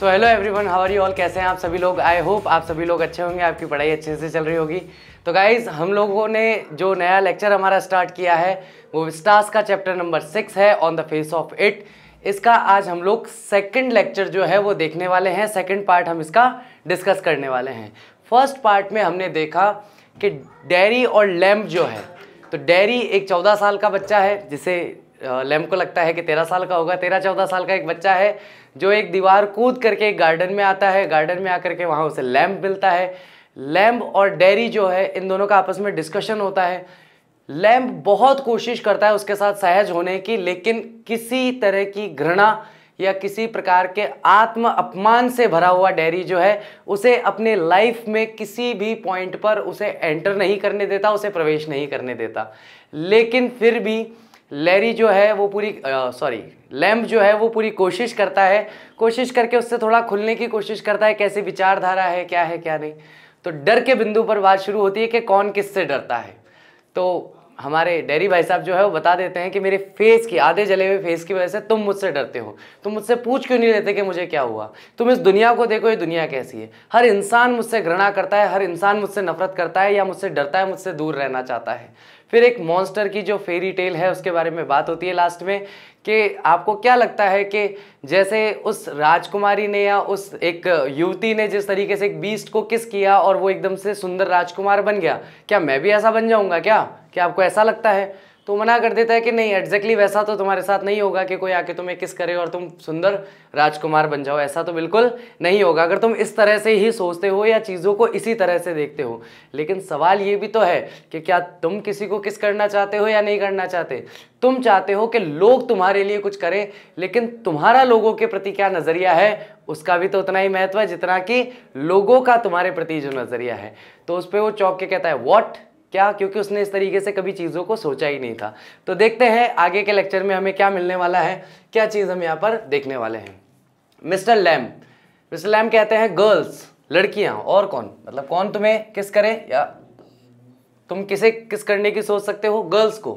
so hello everyone how are you all कैसे हैं आप सभी लोग आई होप आप सभी लोग अच्छे होंगे आपकी पढ़ाई अच्छे से चल रही होगी तो गाइज़ हम लोगों ने जो नया लेक्चर हमारा स्टार्ट किया है वो स्टार्स का चैप्टर नंबर सिक्स है on the face of it इसका आज हम लोग सेकेंड लेक्चर जो है वो देखने वाले हैं सेकेंड पार्ट हम इसका डिस्कस करने वाले हैं फर्स्ट पार्ट में हमने देखा कि डेरी और लैम्प जो है तो डेरी एक चौदह साल का बच्चा है जिसे लैम्प को लगता है कि तेरह साल का होगा तेरह चौदह साल का एक बच्चा है जो एक दीवार कूद करके एक गार्डन में आता है गार्डन में आकर के वहाँ उसे लैम्प मिलता है लैम्प और डेरी जो है इन दोनों का आपस में डिस्कशन होता है लैम्प बहुत कोशिश करता है उसके साथ सहज होने की लेकिन किसी तरह की घृणा या किसी प्रकार के आत्म अपमान से भरा हुआ डेरी जो है उसे अपने लाइफ में किसी भी पॉइंट पर उसे एंटर नहीं करने देता उसे प्रवेश नहीं करने देता लेकिन फिर भी लैरी जो है वो पूरी सॉरी लैम्प जो है वो पूरी कोशिश करता है कोशिश करके उससे थोड़ा खुलने की कोशिश करता है कैसे विचारधारा है क्या है क्या नहीं तो डर के बिंदु पर बात शुरू होती है कि कौन किससे डरता है तो हमारे डेरी भाई साहब जो है वो बता देते हैं कि मेरे फेस की आधे जले हुए फेस की वजह से तुम मुझसे डरते हो तुम मुझसे पूछ क्यों नहीं लेते कि मुझे क्या हुआ तुम इस दुनिया को देखो ये दुनिया कैसी है हर इंसान मुझसे घृणा करता है हर इंसान मुझसे नफरत करता है या मुझसे डरता है मुझसे दूर रहना चाहता है फिर एक मॉन्स्टर की जो फेरी टेल है उसके बारे में बात होती है लास्ट में कि आपको क्या लगता है कि जैसे उस राजकुमारी ने या उस एक युवती ने जिस तरीके से एक बीस्ट को किस किया और वो एकदम से सुंदर राजकुमार बन गया क्या मैं भी ऐसा बन जाऊंगा क्या क्या आपको ऐसा लगता है तो मना कर देता है कि नहीं एग्जैक्टली वैसा तो तुम्हारे साथ नहीं होगा कि कोई आके तुम्हें किस करे और तुम सुंदर राजकुमार बन जाओ ऐसा तो बिल्कुल नहीं होगा अगर तुम इस तरह से ही सोचते हो या चीज़ों को इसी तरह से देखते हो लेकिन सवाल ये भी तो है कि क्या तुम किसी को किस करना चाहते हो या नहीं करना चाहते तुम चाहते हो कि लोग तुम्हारे लिए कुछ करें लेकिन तुम्हारा लोगों के प्रति क्या नज़रिया है उसका भी तो उतना ही महत्व है जितना कि लोगों का तुम्हारे प्रति जो नज़रिया है तो उस पर वो चौक के कहता है वॉट क्या क्योंकि उसने इस तरीके से कभी चीज़ों को सोचा ही नहीं था तो देखते हैं आगे के लेक्चर में हमें क्या मिलने वाला है क्या चीज़ हम यहाँ पर देखने वाले हैं मिस्टर लैम मिस्टर लैम कहते हैं गर्ल्स लड़कियाँ और कौन मतलब कौन तुम्हें किस करे या तुम किसे किस करने की सोच सकते हो गर्ल्स को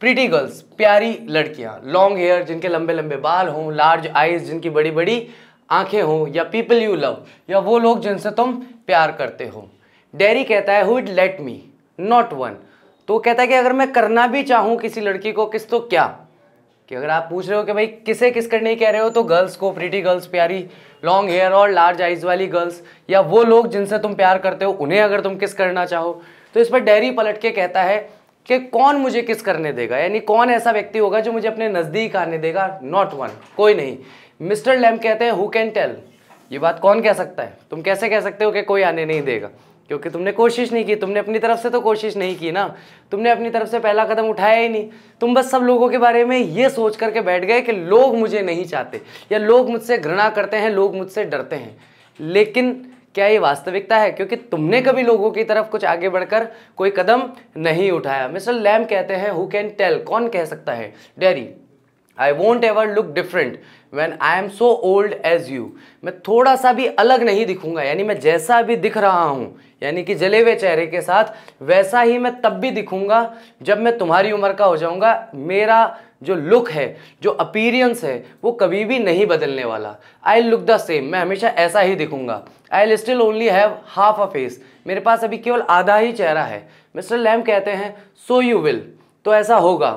प्रिटी गर्ल्स प्यारी लड़कियाँ लॉन्ग हेयर जिनके लंबे लंबे बाल हों लार्ज आइज जिनकी बड़ी बड़ी आंखें हों या पीपल यू लव या वो लोग जिनसे तुम प्यार करते हो डेरी कहता है who let me not one तो वो कहता है कि अगर मैं करना भी चाहूं किसी लड़की को किस तो क्या कि अगर आप पूछ रहे हो कि भाई किसे किस करने कह रहे हो तो गर्ल्स को प्रीटी गर्ल्स प्यारी लॉन्ग हेयर और लार्ज आइज वाली गर्ल्स या वो लोग जिनसे तुम प्यार करते हो उन्हें अगर तुम किस करना चाहो तो इस पर डेरी पलट के कहता है कि कौन मुझे किस करने देगा यानी कौन ऐसा व्यक्ति होगा जो मुझे अपने नज़दीक आने देगा नॉट वन कोई नहीं मिस्टर लैम कहते हैं हु कैन टेल ये बात कौन कह सकता है तुम कैसे कह सकते हो कि कोई आने नहीं देगा क्योंकि तुमने कोशिश नहीं की तुमने अपनी तरफ से तो कोशिश नहीं की ना तुमने अपनी तरफ से पहला कदम उठाया ही नहीं तुम बस सब लोगों के बारे में ये सोच करके बैठ गए कि लोग मुझे नहीं चाहते या लोग मुझसे घृणा करते हैं लोग मुझसे डरते हैं लेकिन क्या ये वास्तविकता है क्योंकि तुमने कभी लोगों की तरफ कुछ आगे बढ़कर कोई कदम नहीं उठाया मिस्टर लैम कहते हैं हु कैन टेल कौन कह सकता है Derry I won't ever look different when I am so old as you मैं थोड़ा सा भी अलग नहीं दिखूंगा यानी मैं जैसा भी दिख रहा हूँ यानी कि जले हुए चेहरे के साथ वैसा ही मैं तब भी दिखूंगा जब मैं तुम्हारी उम्र का हो जाऊंगा मेरा जो लुक है जो अपीरियंस है वो कभी भी नहीं बदलने वाला आई लुक द सेम मैं हमेशा ऐसा ही दिखूंगा I still only have half a face मेरे पास अभी केवल आधा ही चेहरा है मिस्टर लैम कहते हैं सो यू विल तो ऐसा होगा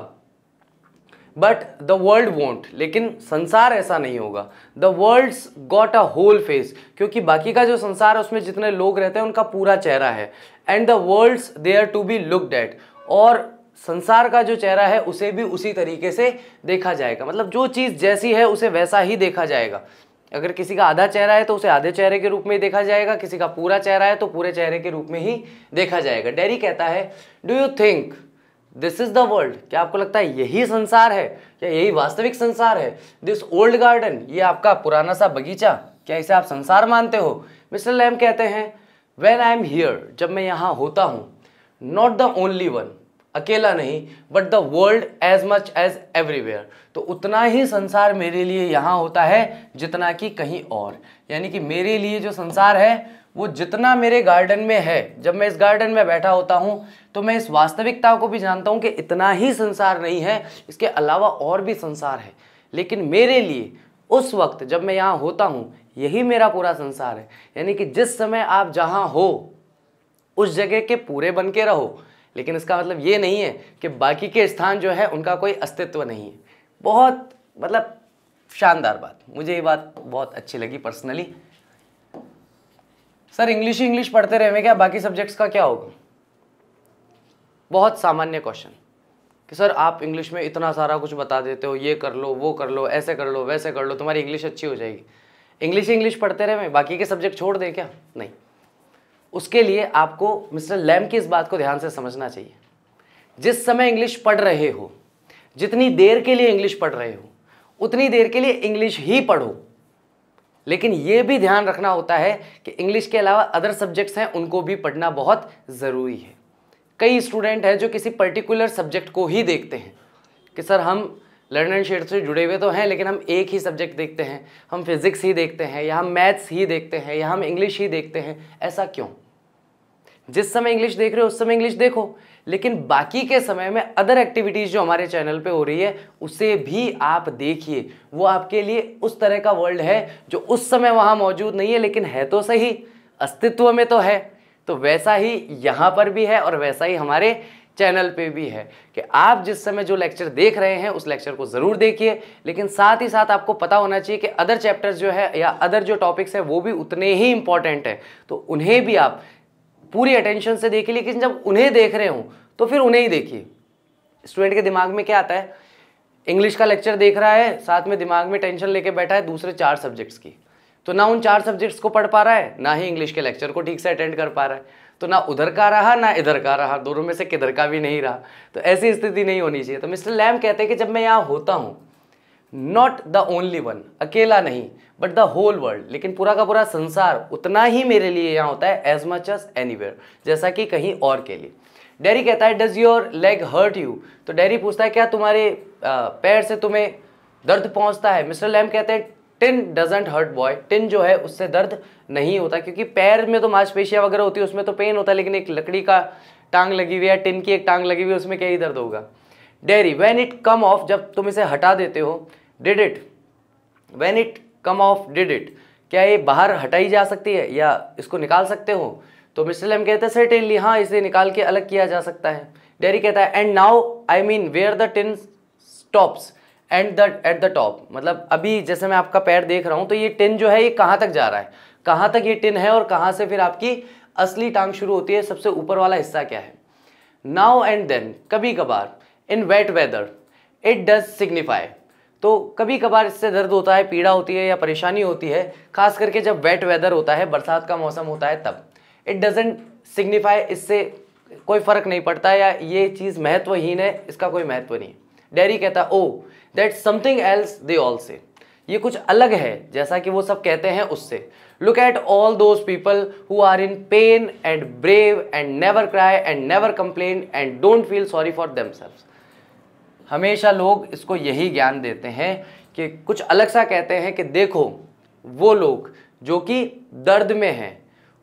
बट द वर्ल्ड वॉन्ट लेकिन संसार ऐसा नहीं होगा the world's got a whole face क्योंकि बाकी का जो संसार है उसमें जितने लोग रहते हैं उनका पूरा चेहरा है and the world's they are to be looked at और संसार का जो चेहरा है उसे भी उसी तरीके से देखा जाएगा मतलब जो चीज़ जैसी है उसे वैसा ही देखा जाएगा अगर किसी का आधा चेहरा है तो उसे आधे चेहरे के रूप में ही देखा जाएगा किसी का पूरा चेहरा है तो पूरे चेहरे के रूप में ही देखा जाएगा डेरी कहता है do you think this is the world क्या आपको लगता है यही संसार है क्या यही वास्तविक संसार है दिस ओल्ड गार्डन ये आपका पुराना सा बगीचा क्या इसे आप संसार मानते हो मिस्टर लैम कहते हैं वेन आई एम हियर जब मैं यहाँ होता हूँ नॉट द ओनली वन अकेला नहीं but the world as much as everywhere तो उतना ही संसार मेरे लिए यहाँ होता है जितना कि कहीं और यानी कि मेरे लिए जो संसार है वो जितना मेरे गार्डन में है जब मैं इस गार्डन में बैठा होता हूँ तो मैं इस वास्तविकता को भी जानता हूँ कि इतना ही संसार नहीं है इसके अलावा और भी संसार है लेकिन मेरे लिए उस वक्त जब मैं यहाँ होता हूँ यही मेरा पूरा संसार है यानी कि जिस समय आप जहाँ हो उस जगह के पूरे बन के रहो लेकिन इसका मतलब ये नहीं है कि बाकी के स्थान जो है उनका कोई अस्तित्व नहीं है बहुत मतलब शानदार बात मुझे ये बात बहुत अच्छी लगी पर्सनली सर इंग्लिश इंग्लिश पढ़ते रहेंगे क्या बाकी सब्जेक्ट्स का क्या होगा बहुत सामान्य क्वेश्चन कि सर आप इंग्लिश में इतना सारा कुछ बता देते हो ये कर लो वो कर लो ऐसे कर लो वैसे कर लो तुम्हारी इंग्लिश अच्छी हो जाएगी इंग्लिश इंग्लिश पढ़ते रहे मैं बाकी के सब्जेक्ट छोड़ दें क्या नहीं उसके लिए आपको मिस्टर लैम की इस बात को ध्यान से समझना चाहिए जिस समय इंग्लिश पढ़ रहे हो जितनी देर के लिए इंग्लिश पढ़ रहे हो उतनी देर के लिए इंग्लिश ही पढ़ो लेकिन ये भी ध्यान रखना होता है कि इंग्लिश के अलावा अदर सब्जेक्ट्स हैं उनको भी पढ़ना बहुत ज़रूरी है कई स्टूडेंट हैं जो किसी पर्टिकुलर सब्जेक्ट को ही देखते हैं कि सर हम लर्न एंड शेड से जुड़े हुए तो हैं लेकिन हम एक ही सब्जेक्ट देखते हैं हम फिज़िक्स ही देखते हैं या हम मैथ्स ही देखते हैं या हम इंग्लिश ही देखते हैं ऐसा क्यों जिस समय इंग्लिश देख रहे हो उस समय इंग्लिश देखो लेकिन बाकी के समय में अदर एक्टिविटीज़ जो हमारे चैनल पे हो रही है उसे भी आप देखिए वो आपके लिए उस तरह का वर्ल्ड है जो उस समय वहाँ मौजूद नहीं है लेकिन है तो सही अस्तित्व में तो है तो वैसा ही यहाँ पर भी है और वैसा ही हमारे चैनल पे भी है कि आप जिस समय जो लेक्चर देख रहे हैं उस लेक्चर को ज़रूर देखिए लेकिन साथ ही साथ आपको पता होना चाहिए कि अदर चैप्टर्स जो है या अदर जो टॉपिक्स हैं वो भी उतने ही इंपॉर्टेंट हैं तो उन्हें भी आप पूरी अटेंशन से देखिए लेकिन जब उन्हें देख रहे हों तो फिर उन्हें ही देखिए स्टूडेंट के दिमाग में क्या आता है इंग्लिश का लेक्चर देख रहा है साथ में दिमाग में टेंशन लेके बैठा है दूसरे चार सब्जेक्ट्स की तो ना उन चार सब्जेक्ट्स को पढ़ पा रहा है ना ही इंग्लिश के लेक्चर को ठीक से अटेंड कर पा रहा है तो ना उधर का रहा ना इधर का रहा दोनों में से किधर का भी नहीं रहा तो ऐसी स्थिति नहीं होनी चाहिए तो मिस्टर लैम कहते हैं कि जब मैं यहाँ होता हूँ नॉट द ओनली वन अकेला नहीं बट द होल वर्ल्ड लेकिन पूरा का पूरा संसार उतना ही मेरे लिए यहाँ होता है एज मच एज एनी जैसा कि कहीं और के लिए डैरी कहता है does your leg hurt you तो डैरी पूछता है क्या तुम्हारे पैर से तुम्हें दर्द पहुँचता है मिस्टर लैम कहते हैं tin doesn't hurt boy tin जो है उससे दर्द नहीं होता क्योंकि पैर में तो मांसपेशियां वगैरह होती है उसमें तो पेन होता है लेकिन एक लकड़ी का टांग लगी हुई है टिन की एक टांग लगी हुई है उसमें क्या ही दर्द होगा Derry when it come off जब तुम इसे हटा देते हो did it when it come off did it क्या ये बाहर हटाई जा सकती है या इसको निकाल सकते हो तो मिस्टर लेम कहते हैं सर्टेनली हाँ इसे निकाल के अलग किया जा सकता है डेरी कहता है and now I mean where the tin stops and the at the top मतलब अभी जैसे मैं आपका पैर देख रहा हूँ तो ये टिन जो है ये कहाँ तक जा रहा है कहाँ तक ये टिन है और कहाँ से फिर आपकी असली टांग शुरू होती है सबसे ऊपर वाला हिस्सा क्या है नाउ एंड देन कभी कभार in wet weather it does signify तो कभी कभार इससे दर्द होता है पीड़ा होती है या परेशानी होती है खास करके जब वेट वेदर होता है बरसात का मौसम होता है तब इट डजेंट सिग्निफाई इससे कोई फ़र्क नहीं पड़ता या ये चीज़ महत्वहीन है इसका कोई महत्व नहीं है डेरी कहता है oh that something else they all say ये कुछ अलग है जैसा कि वो सब कहते हैं उससे look at all those people who are in pain and brave and never cry and never complain and don't feel sorry for them हमेशा लोग इसको यही ज्ञान देते हैं कि कुछ अलग सा कहते हैं कि देखो वो लोग जो कि दर्द में हैं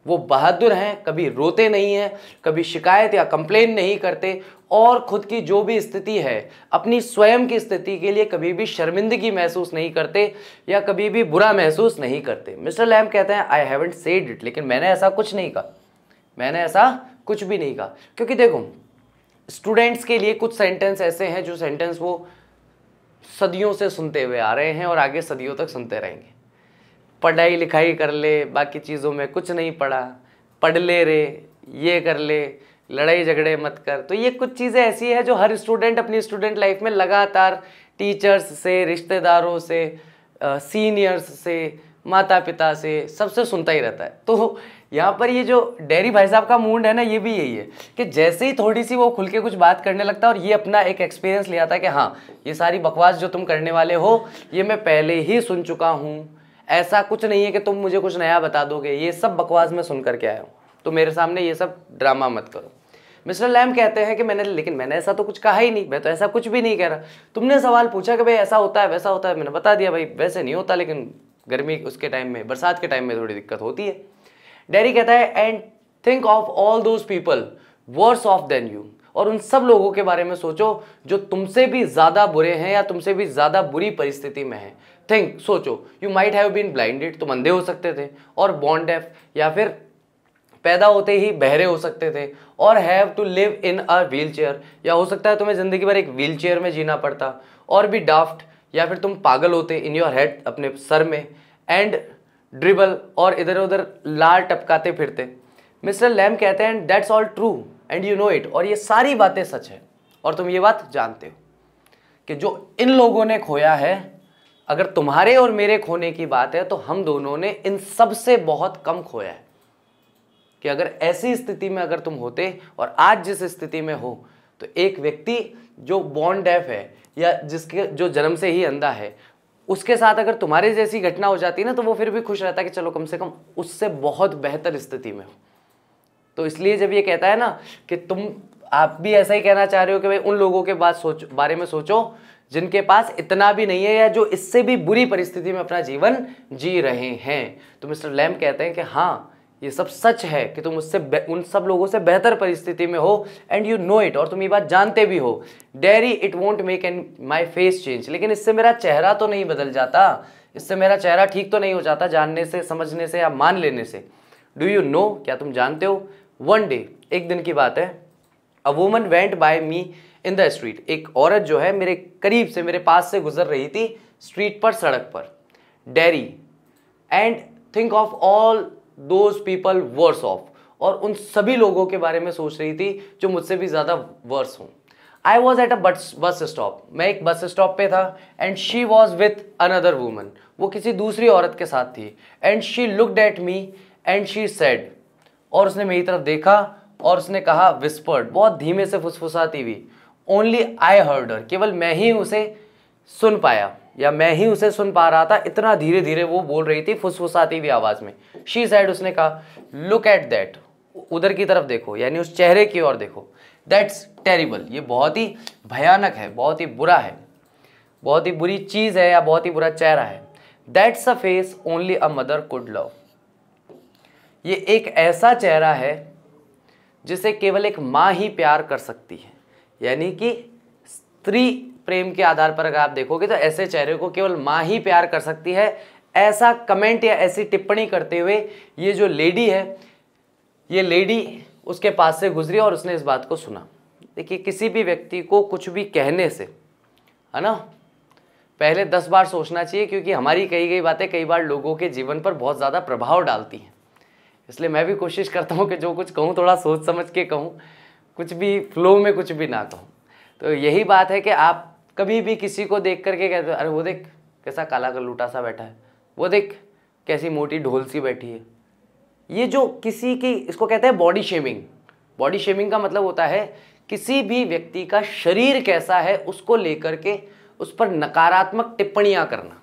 वो बहादुर हैं कभी रोते नहीं हैं कभी शिकायत या कंप्लेन नहीं करते और खुद की जो भी स्थिति है अपनी स्वयं की स्थिति के लिए कभी भी शर्मिंदगी महसूस नहीं करते या कभी भी बुरा महसूस नहीं करते मिस्टर लैम कहते हैं आई हैवेंट सेड इट लेकिन मैंने ऐसा कुछ नहीं कहा मैंने ऐसा कुछ भी नहीं कहा क्योंकि देखो स्टूडेंट्स के लिए कुछ सेंटेंस ऐसे हैं जो सेंटेंस वो सदियों से सुनते हुए आ रहे हैं और आगे सदियों तक सुनते रहेंगे पढ़ाई लिखाई कर ले बाकी चीज़ों में कुछ नहीं पढ़ा पढ़ ले रे ये कर ले लड़ाई झगड़े मत कर तो ये कुछ चीज़ें ऐसी है जो हर स्टूडेंट अपनी स्टूडेंट लाइफ में लगातार टीचर्स से रिश्तेदारों से सीनियर्स से माता पिता से सबसे सुनता ही रहता है तो यहाँ पर ये जो डेरी भाई साहब का मूड है ना ये भी यही है कि जैसे ही थोड़ी सी वो खुल के कुछ बात करने लगता है और ये अपना एक एक्सपीरियंस ले आता है कि हाँ ये सारी बकवास जो तुम करने वाले हो ये मैं पहले ही सुन चुका हूँ ऐसा कुछ नहीं है कि तुम मुझे कुछ नया बता दोगे ये सब बकवास मैं सुन करके आया हूँ तो मेरे सामने ये सब ड्रामा मत करो मिस्टर लैम कहते हैं कि मैंने लेकिन मैंने ऐसा तो कुछ कहा ही नहीं मैं तो ऐसा कुछ भी नहीं कह रहा तुमने सवाल पूछा कि भाई ऐसा होता है वैसा होता है मैंने बता दिया भाई वैसे नहीं होता लेकिन गर्मी उसके टाइम में बरसात के टाइम में थोड़ी दिक्कत होती है डेरी कहता है and think of all those people worse off than you और उन सब लोगों के बारे में सोचो जो तुमसे भी ज़्यादा बुरे हैं या तुमसे भी ज़्यादा बुरी परिस्थिति में हैं थिंक सोचो you might have been blinded तुम अंधे हो सकते थे और बॉन्ड डेफ या फिर पैदा होते ही बहरे हो सकते थे और have to live in a wheelchair या हो सकता है तुम्हें ज़िंदगी भर एक व्हील चेयर में जीना पड़ता और भी डाफ्ट या फिर तुम पागल होते इन योर हेड अपने सर में एंड ड्रिबल और इधर उधर लाल टपकाते फिरते मिस्टर लैम कहते हैं that's all true and you know it और ये सारी बातें सच है और तुम ये बात जानते हो कि जो इन लोगों ने खोया है अगर तुम्हारे और मेरे खोने की बात है तो हम दोनों ने इन सबसे बहुत कम खोया है कि अगर ऐसी स्थिति में अगर तुम होते और आज जिस स्थिति में हो तो एक व्यक्ति जो बॉन्ड डेफ है या जिसके जो जन्म से ही अंधा है उसके साथ अगर तुम्हारे जैसी घटना हो जाती है ना तो वो फिर भी खुश रहता है कि चलो कम से कम उससे बहुत बेहतर स्थिति में हो तो इसलिए जब ये कहता है ना कि तुम आप भी ऐसा ही कहना चाह रहे हो कि भाई उन लोगों के बात सोच बारे में सोचो जिनके पास इतना भी नहीं है या जो इससे भी बुरी परिस्थिति में अपना जीवन जी रहे हैं तो मिस्टर लैम कहते हैं कि हाँ ये सब सच है कि तुम उससे उन सब लोगों से बेहतर परिस्थिति में हो एंड यू नो इट और तुम ये बात जानते भी हो Derry it won't make an my face change लेकिन इससे मेरा चेहरा तो नहीं बदल जाता इससे मेरा चेहरा ठीक तो नहीं हो जाता जानने से समझने से या मान लेने से डू यू नो क्या तुम जानते हो वन डे एक दिन की बात है a woman went by me in the street एक औरत जो है मेरे करीब से मेरे पास से गुजर रही थी स्ट्रीट पर सड़क पर Derry and think of all those people worse off और उन सभी लोगों के बारे में सोच रही थी जो मुझसे भी ज़्यादा वर्स हूँ आई वॉज एट अ बस बस स्टॉप मैं एक बस स्टॉप पे था and she was with another woman वो किसी दूसरी औरत के साथ थी and she looked at me and she said और उसने मेरी तरफ देखा और उसने कहा विस्पर्ड बहुत धीमे से फुसफुसाती हुई ओनली आई हर्डर केवल मैं ही उसे सुन पाया या मैं ही उसे सुन पा रहा था इतना धीरे धीरे वो बोल रही थी फुसफुसाती हुई आवाज़ में शी साइड उसने कहा लुक एट दैट उधर की तरफ देखो यानी उस चेहरे की ओर देखो दैट्स टेरिबल ये बहुत ही भयानक है बहुत ही बुरा है बहुत ही बुरी चीज़ है या बहुत ही बुरा चेहरा है that's a face only a mother could love ये एक ऐसा चेहरा है जिसे केवल एक माँ ही प्यार कर सकती है यानी कि स्त्री प्रेम के आधार पर अगर आप देखोगे तो ऐसे चेहरे को केवल माँ ही प्यार कर सकती है ऐसा कमेंट या ऐसी टिप्पणी करते हुए ये जो लेडी है ये लेडी उसके पास से गुजरी और उसने इस बात को सुना देखिए किसी भी व्यक्ति को कुछ भी कहने से है ना पहले दस बार सोचना चाहिए क्योंकि हमारी कही गई बातें कई बार लोगों के जीवन पर बहुत ज़्यादा प्रभाव डालती हैं इसलिए मैं भी कोशिश करता हूँ कि जो कुछ कहूँ थोड़ा सोच समझ के कहूँ कुछ भी फ्लो में कुछ भी ना कहूँ तो यही बात है कि आप कभी भी किसी को देख करके कहते अरे वो देख कैसा काला का लूटा सा बैठा है वो देख कैसी मोटी ढोल सी बैठी है ये जो किसी की इसको कहते हैं बॉडी शेमिंग बॉडी शेमिंग का मतलब होता है किसी भी व्यक्ति का शरीर कैसा है उसको लेकर के उस पर नकारात्मक टिप्पणियाँ करना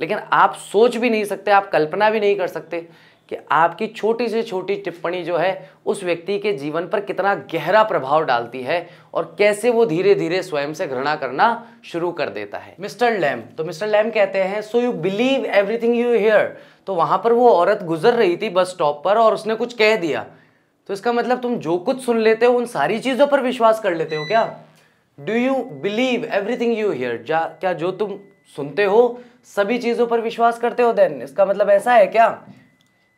लेकिन आप सोच भी नहीं सकते आप कल्पना भी नहीं कर सकते कि आपकी छोटी से छोटी टिप्पणी जो है उस व्यक्ति के जीवन पर कितना गहरा प्रभाव डालती है और कैसे वो धीरे धीरे स्वयं से घृणा करना शुरू कर देता है मिस्टर लैम तो मिस्टर लैम कहते हैं so you believe everything you hear तो वहां पर वो औरत गुजर रही थी बस स्टॉप पर और उसने कुछ कह दिया तो इसका मतलब तुम जो कुछ सुन लेते हो उन सारी चीज़ों पर विश्वास कर लेते हो क्या do you believe everything you hear क्या जो तुम सुनते हो सभी चीज़ों पर विश्वास करते हो देन इसका मतलब ऐसा है क्या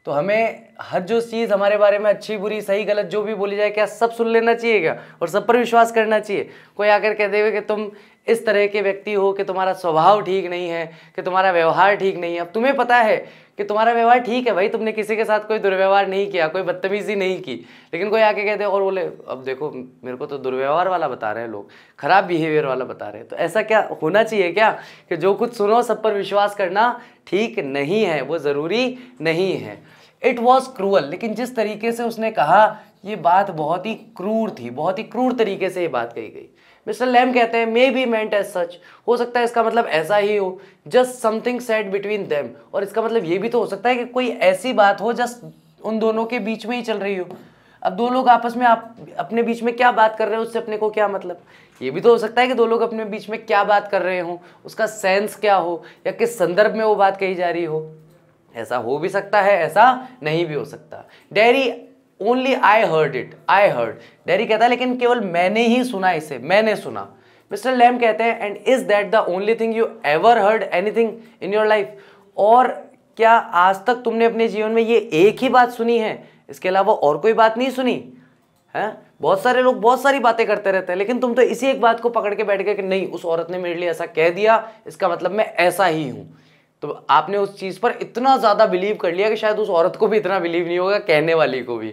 तो हमें हर जो चीज़ हमारे बारे में अच्छी बुरी सही गलत जो भी बोली जाए क्या सब सुन लेना चाहिए क्या और सब पर विश्वास करना चाहिए कोई आकर कह देवे कि तुम इस तरह के व्यक्ति हो कि तुम्हारा स्वभाव ठीक नहीं है कि तुम्हारा व्यवहार ठीक नहीं है अब तुम्हें पता है कि तुम्हारा व्यवहार ठीक है भाई तुमने किसी के साथ कोई दुर्व्यवहार नहीं किया कोई बदतमीजी नहीं की लेकिन कोई आके कहते और बोले अब देखो मेरे को तो दुर्व्यवहार वाला बता रहे हैं लोग खराब बिहेवियर वाला बता रहे हैं तो ऐसा क्या होना चाहिए क्या कि जो कुछ सुनो सब पर विश्वास करना ठीक नहीं है वो ज़रूरी नहीं है इट वॉज क्रूअल लेकिन जिस तरीके से उसने कहा ये बात बहुत ही क्रूर थी बहुत ही क्रूर तरीके से ये बात कही गई मिस्टर लैम कहते हैं may be meant as such हो सकता है इसका मतलब ऐसा ही हो just something said between them और इसका मतलब ये भी तो हो सकता है कि कोई ऐसी बात हो जस्ट उन दोनों के बीच में ही चल रही हो अब दो लोग आपस में आप अपने बीच में क्या बात कर रहे हैं उससे अपने को क्या मतलब ये भी तो हो सकता है कि दो लोग अपने बीच में क्या बात कर रहे हों उसका सेंस क्या हो या किस संदर्भ में वो बात कही जा रही हो ऐसा हो भी सकता है ऐसा नहीं भी हो सकता Derry only I heard it I heard Derry कहता है लेकिन केवल मैंने ही सुना इसे मैंने सुना मिस्टर लैम कहते हैं and is that the only thing you ever heard anything in your life और क्या आज तक तुमने अपने जीवन में ये एक ही बात सुनी है इसके अलावा और कोई बात नहीं सुनी है बहुत सारे लोग बहुत सारी बातें करते रहते हैं लेकिन तुम तो इसी एक बात को पकड़ के बैठ गए कि नहीं उस औरत ने मेरे लिए ऐसा कह दिया इसका मतलब मैं ऐसा ही हूँ तो आपने उस चीज़ पर इतना ज़्यादा बिलीव कर लिया कि शायद उस औरत को भी इतना बिलीव नहीं होगा कहने वाली को भी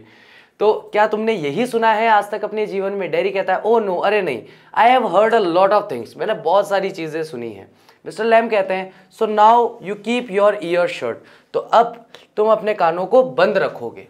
तो क्या तुमने यही सुना है आज तक अपने जीवन में डेरी कहता है ओ oh नो अरे नहीं I have heard a lot of things मैंने बहुत सारी चीज़ें सुनी हैं मिस्टर लैम कहते हैं so now you keep your ear shut तो अब तुम अपने कानों को बंद रखोगे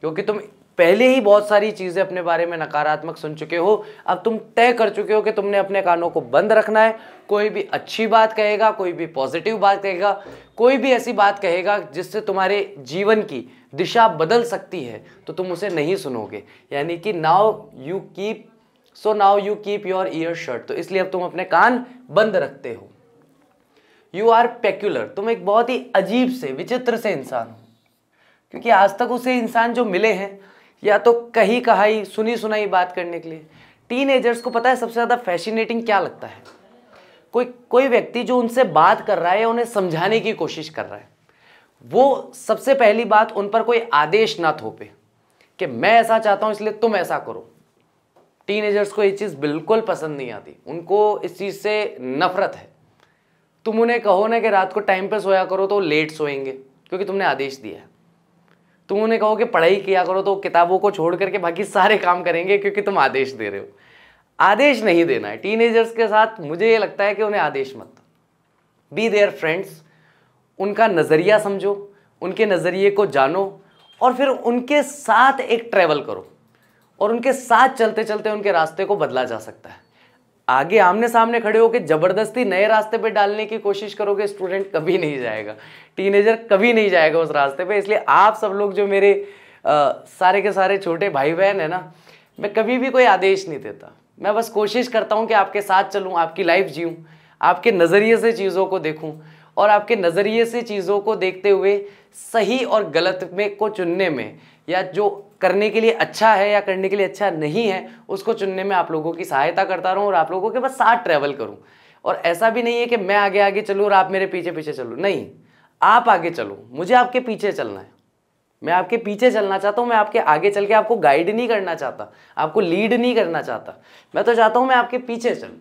क्योंकि तुम पहले ही बहुत सारी चीज़ें अपने बारे में नकारात्मक सुन चुके हो अब तुम तय कर चुके हो कि तुमने अपने कानों को बंद रखना है कोई भी अच्छी बात कहेगा कोई भी पॉजिटिव बात कहेगा कोई भी ऐसी बात कहेगा जिससे तुम्हारे जीवन की दिशा बदल सकती है तो तुम उसे नहीं सुनोगे यानी कि now you keep so now you keep your ear shut तो इसलिए अब तुम अपने कान बंद रखते हो यू आर पेक्यूलर तुम एक बहुत ही अजीब से विचित्र से इंसान हो क्योंकि आज तक उसे इंसान जो मिले हैं या तो कहीं कहाई सुनी सुनाई बात करने के लिए टीन को पता है सबसे ज़्यादा फैसिनेटिंग क्या लगता है कोई कोई व्यक्ति जो उनसे बात कर रहा है उन्हें समझाने की कोशिश कर रहा है वो सबसे पहली बात उन पर कोई आदेश ना थोपे कि मैं ऐसा चाहता हूँ इसलिए तुम ऐसा करो टीन को ये चीज़ बिल्कुल पसंद नहीं आती उनको इस चीज़ से नफरत है तुम उन्हें कहो ना कि रात को टाइम पर सोया करो तो लेट सोएंगे क्योंकि तुमने आदेश दिया है तुम उन्हें कहो कि पढ़ाई किया करो तो किताबों को छोड़ करके बाकी सारे काम करेंगे क्योंकि तुम आदेश दे रहे हो आदेश नहीं देना है टीनेजर्स के साथ मुझे ये लगता है कि उन्हें आदेश मत बी देयर फ्रेंड्स उनका नज़रिया समझो उनके नज़रिए को जानो और फिर उनके साथ एक ट्रैवल करो और उनके साथ चलते चलते उनके रास्ते को बदला जा सकता है आगे आमने सामने खड़े होकर जबरदस्ती नए रास्ते पे डालने की कोशिश करोगे स्टूडेंट कभी नहीं जाएगा टीनेजर कभी नहीं जाएगा उस रास्ते पे इसलिए आप सब लोग जो मेरे आ, सारे के सारे छोटे भाई बहन है ना मैं कभी भी कोई आदेश नहीं देता मैं बस कोशिश करता हूँ कि आपके साथ चलूँ आपकी लाइफ जीऊँ आपके नज़रिए से चीज़ों को देखूँ और आपके नज़रिए से चीज़ों को देखते हुए सही और गलत में को चुनने में या जो करने के लिए अच्छा है या करने के लिए अच्छा नहीं है उसको चुनने में आप लोगों की सहायता करता रहूँ और आप लोगों के बस साथ ट्रैवल करूँ और ऐसा भी नहीं है कि मैं आगे आगे चलूँ और आप मेरे पीछे पीछे चलो नहीं आप आगे चलो मुझे आपके पीछे चलना है मैं आपके पीछे चलना चाहता हूँ मैं आपके आगे चल के आपको गाइड नहीं करना चाहता आपको लीड नहीं करना चाहता मैं तो चाहता हूँ मैं आपके पीछे चलूँ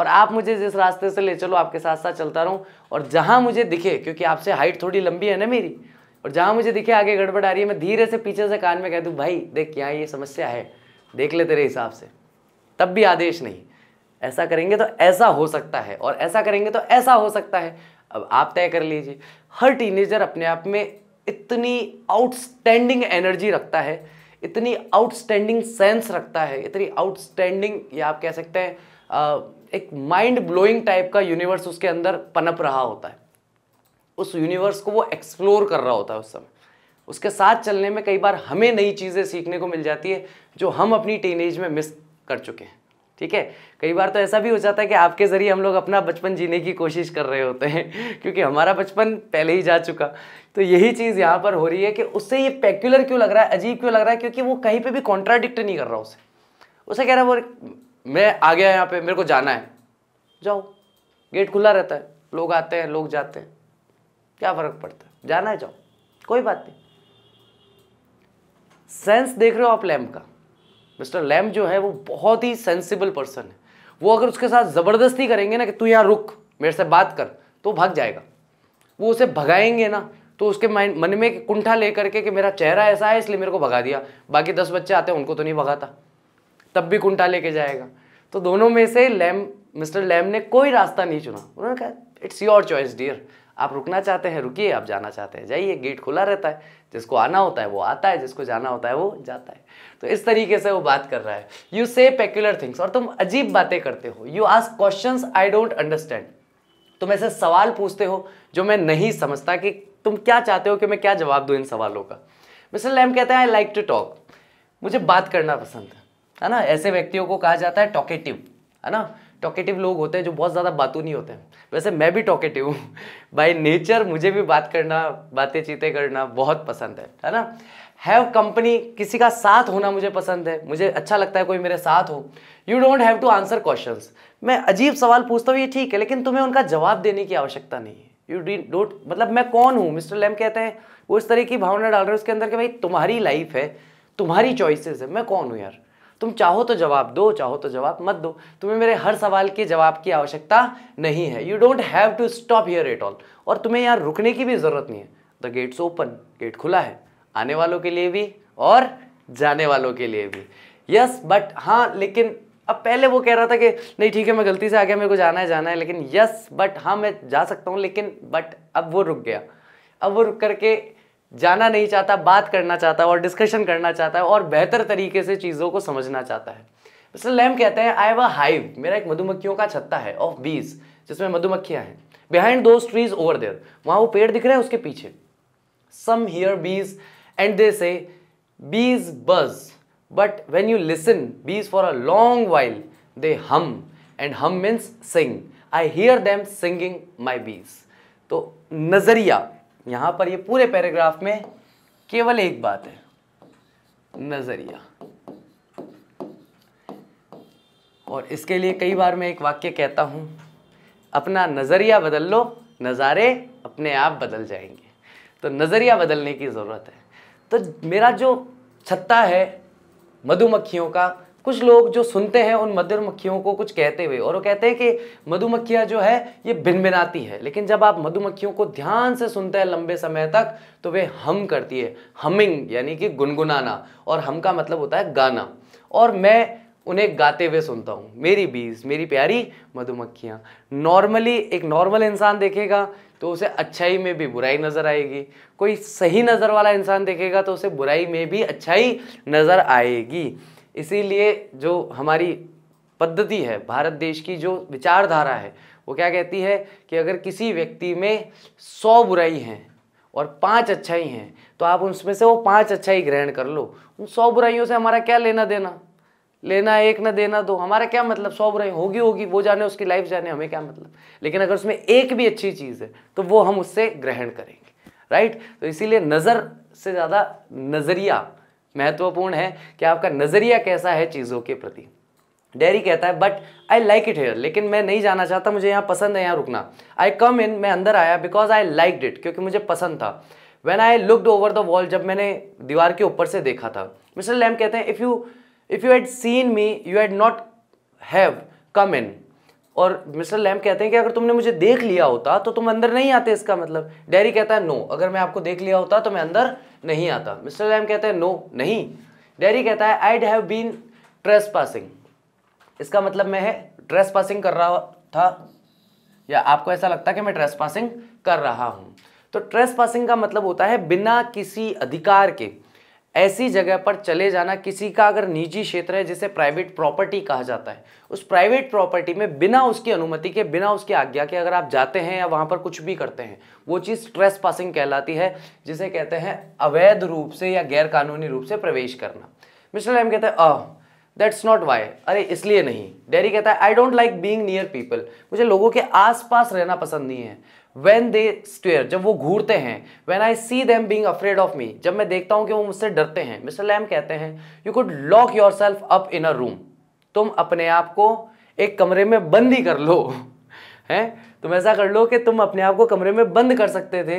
और आप मुझे जिस रास्ते से ले चलो आपके साथ साथ चलता रहूँ और जहाँ मुझे दिखे क्योंकि आपसे हाइट थोड़ी लंबी है ना मेरी और जहाँ मुझे दिखे आगे गड़बड़ आ रही है मैं धीरे से पीछे से कान में कह दूँ भाई देख क्या ये समस्या है देख ले तेरे हिसाब से तब भी आदेश नहीं ऐसा करेंगे तो ऐसा हो सकता है और ऐसा करेंगे तो ऐसा हो सकता है अब आप तय कर लीजिए हर टीनेजर अपने आप में इतनी आउटस्टैंडिंग एनर्जी रखता है इतनी आउटस्टैंडिंग सेंस रखता है इतनी आउटस्टैंडिंग या आप कह सकते हैं एक माइंड ब्लोइंग टाइप का यूनिवर्स उसके अंदर पनप रहा होता है उस यूनिवर्स को वो एक्सप्लोर कर रहा होता है उस समय उसके साथ चलने में कई बार हमें नई चीज़ें सीखने को मिल जाती है जो हम अपनी टीन में मिस कर चुके हैं ठीक है कई बार तो ऐसा भी हो जाता है कि आपके ज़रिए हम लोग अपना बचपन जीने की कोशिश कर रहे होते हैं क्योंकि हमारा बचपन पहले ही जा चुका तो यही चीज़ यहाँ पर हो रही है कि उससे ये पैक्युलर क्यों लग रहा है अजीब क्यों लग रहा है क्योंकि वो कहीं पे भी कॉन्ट्राडिक्ट नहीं कर रहा उसे उसे कह रहा है वो मैं आ गया यहाँ पे मेरे को जाना है जाओ गेट खुला रहता है लोग आते हैं लोग जाते हैं क्या फर्क पड़ता है जाना है जाओ कोई बात नहीं सेंस देख रहे हो आप लैम्प का मिस्टर लैम्प जो है वो बहुत ही सेंसिबल पर्सन है वो अगर उसके साथ ज़बरदस्ती करेंगे ना कि तू यहाँ रुक मेरे से बात कर तो भाग जाएगा वो उसे भगाएंगे ना तो उसके माइंड मन में कुंठा लेकर के कि मेरा चेहरा ऐसा है इसलिए मेरे को भगा दिया बाकी दस बच्चे आते हैं उनको तो नहीं भगाता तब भी कुंठा लेके जाएगा तो दोनों में से लैम मिस्टर लैम ने कोई रास्ता नहीं चुना उन्होंने कहा इट्स योर चॉइस डियर आप रुकना चाहते हैं रुकिए आप जाना चाहते हैं जाइए गेट खुला रहता है जिसको आना होता है वो आता है जिसको जाना होता है वो जाता है तो इस तरीके से वो बात कर रहा है यू से पेक्यूलर थिंग्स और तुम अजीब बातें करते हो you ask question I don't understand तुम ऐसे सवाल पूछते हो जो मैं नहीं समझता कि तुम क्या चाहते हो कि मैं क्या जवाब दूँ इन सवालों का मिस्टर लैम कहते हैं आई लाइक टू टॉक मुझे बात करना पसंद है है ना ऐसे व्यक्तियों को कहा जाता है टॉकेटिव है ना टॉकेटिव लोग होते हैं जो बहुत ज़्यादा बातू नहीं होते हैं वैसे मैं भी टॉकेटिव हूँ बाई नेचर मुझे भी बात करना बातें चीतें करना बहुत पसंद है है ना हैव कंपनी किसी का साथ होना मुझे पसंद है मुझे अच्छा लगता है कोई मेरे साथ हो you don't have to answer question मैं अजीब सवाल पूछता हूँ ये ठीक है लेकिन तुम्हें उनका जवाब देने की आवश्यकता नहीं है यू डी डोंट मतलब मैं कौन हूँ मिस्टर लैम कहते हैं वो इस तरह की भावना डाल रहे हैं उसके अंदर कि भाई तुम्हारी लाइफ है तुम्हारी चॉइसेस है मैं कौन हूँ यार तुम चाहो तो जवाब दो चाहो तो जवाब मत दो तुम्हें मेरे हर सवाल के जवाब की आवश्यकता नहीं है you don't have to stop here at all और तुम्हें यहाँ रुकने की भी ज़रूरत नहीं है द गेट्स ओपन गेट खुला है आने वालों के लिए भी और जाने वालों के लिए भी यस बट हाँ लेकिन अब पहले वो कह रहा था कि नहीं ठीक है मैं गलती से आ गया मेरे को जाना है जाना है लेकिन यस बट हाँ मैं जा सकता हूँ लेकिन बट अब वो रुक गया अब वो रुक करके जाना नहीं चाहता बात करना चाहता है और डिस्कशन करना चाहता है और बेहतर तरीके से चीज़ों को समझना चाहता है मिस्टर लैम कहते हैं आई हैव अ हाइव मेरा एक मधुमक्खियों का छत्ता है ऑफ बीज जिसमें मधुमक्खियाँ हैं behind those trees over there वहां वो पेड़ दिख रहे हैं उसके पीछे सम हियर बीज and they say bees buzz but when you listen bees for a long while they hum and hum means sing I hear them singing my bees तो नज़रिया यहां पर ये पूरे पैराग्राफ में केवल एक बात है नज़रिया और इसके लिए कई बार मैं एक वाक्य कहता हूं अपना नज़रिया बदल लो नज़ारे अपने आप बदल जाएंगे तो नज़रिया बदलने की ज़रूरत है तो मेरा जो छत्ता है मधुमक्खियों का कुछ लोग जो सुनते हैं उन मधुमक्खियों को कुछ कहते हुए और वो कहते हैं कि मधुमक्खियाँ जो है ये बिनबिनाती है लेकिन जब आप मधुमक्खियों को ध्यान से सुनते हैं लंबे समय तक तो वे हम करती है हमिंग यानी कि गुनगुनाना और हम का मतलब होता है गाना और मैं उन्हें गाते हुए सुनता हूँ मेरी बीज मेरी प्यारी मधुमक्खियाँ नॉर्मली एक नॉर्मल इंसान देखेगा तो उसे अच्छाई में भी बुराई नज़र आएगी कोई सही नज़र वाला इंसान देखेगा तो उसे बुराई में भी अच्छाई नज़र आएगी इसीलिए जो हमारी पद्धति है भारत देश की जो विचारधारा है वो क्या कहती है कि अगर किसी व्यक्ति में सौ बुराई हैं और पांच अच्छाई हैं तो आप उसमें से वो पांच अच्छाई ग्रहण कर लो उन सौ बुराइयों से हमारा क्या लेना देना लेना एक ना देना दो हमारा क्या मतलब सौ बुराई होगी होगी वो जाने उसकी लाइफ जाने हमें क्या मतलब लेकिन अगर उसमें एक भी अच्छी चीज़ है तो वो हम उससे ग्रहण करेंगे राइट तो इसीलिए नज़र से ज़्यादा नज़रिया महत्वपूर्ण है कि आपका नज़रिया कैसा है चीज़ों के प्रति डेरी कहता है but I like it here लेकिन मैं नहीं जाना चाहता मुझे यहाँ पसंद है यहाँ रुकना आई कम इन मैं अंदर आया बिकॉज आई लाइक इट क्योंकि मुझे पसंद था when I looked over the wall जब मैंने दीवार के ऊपर से देखा था मिस्टर लैम कहते हैं if you if you had seen me you had not have come in और मिस्टर लैम कहते हैं कि अगर तुमने मुझे देख लिया होता तो तुम अंदर नहीं आते इसका मतलब डैरी कहता है नो अगर मैं आपको देख लिया होता तो मैं अंदर नहीं आता मिस्टर लैम कहते हैं नो नहीं डैरी कहता है I'd have been trespassing इसका मतलब मैं है ट्रेस पासिंग कर रहा था या आपको ऐसा लगता है कि मैं ट्रेस पासिंग कर रहा हूँ तो ट्रेस पासिंग का मतलब होता है बिना किसी अधिकार के ऐसी जगह पर चले जाना किसी का अगर निजी क्षेत्र है जिसे प्राइवेट प्रॉपर्टी कहा जाता है उस प्राइवेट प्रॉपर्टी में बिना उसकी अनुमति के बिना उसकी आज्ञा के अगर आप जाते हैं या वहाँ पर कुछ भी करते हैं वो चीज़ ट्रेस पासिंग कहलाती है जिसे कहते हैं अवैध रूप से या गैरकानूनी रूप से प्रवेश करना मिस्टर एम कहते हैं अह दैट्स नॉट वाई अरे इसलिए नहीं डेरी कहता है I don't like being near people मुझे लोगों के आसपास रहना पसंद नहीं है वेन दे स्टेयर जब वो घूरते हैं when I see them being afraid of me जब मैं देखता हूँ कि वो मुझसे डरते हैं मिस्टर लैम कहते हैं you could lock yourself up in a room तुम अपने आप को एक कमरे में बंद ही कर लो हैं तुम ऐसा कर लो कि तुम अपने आप को कमरे में बंद कर सकते थे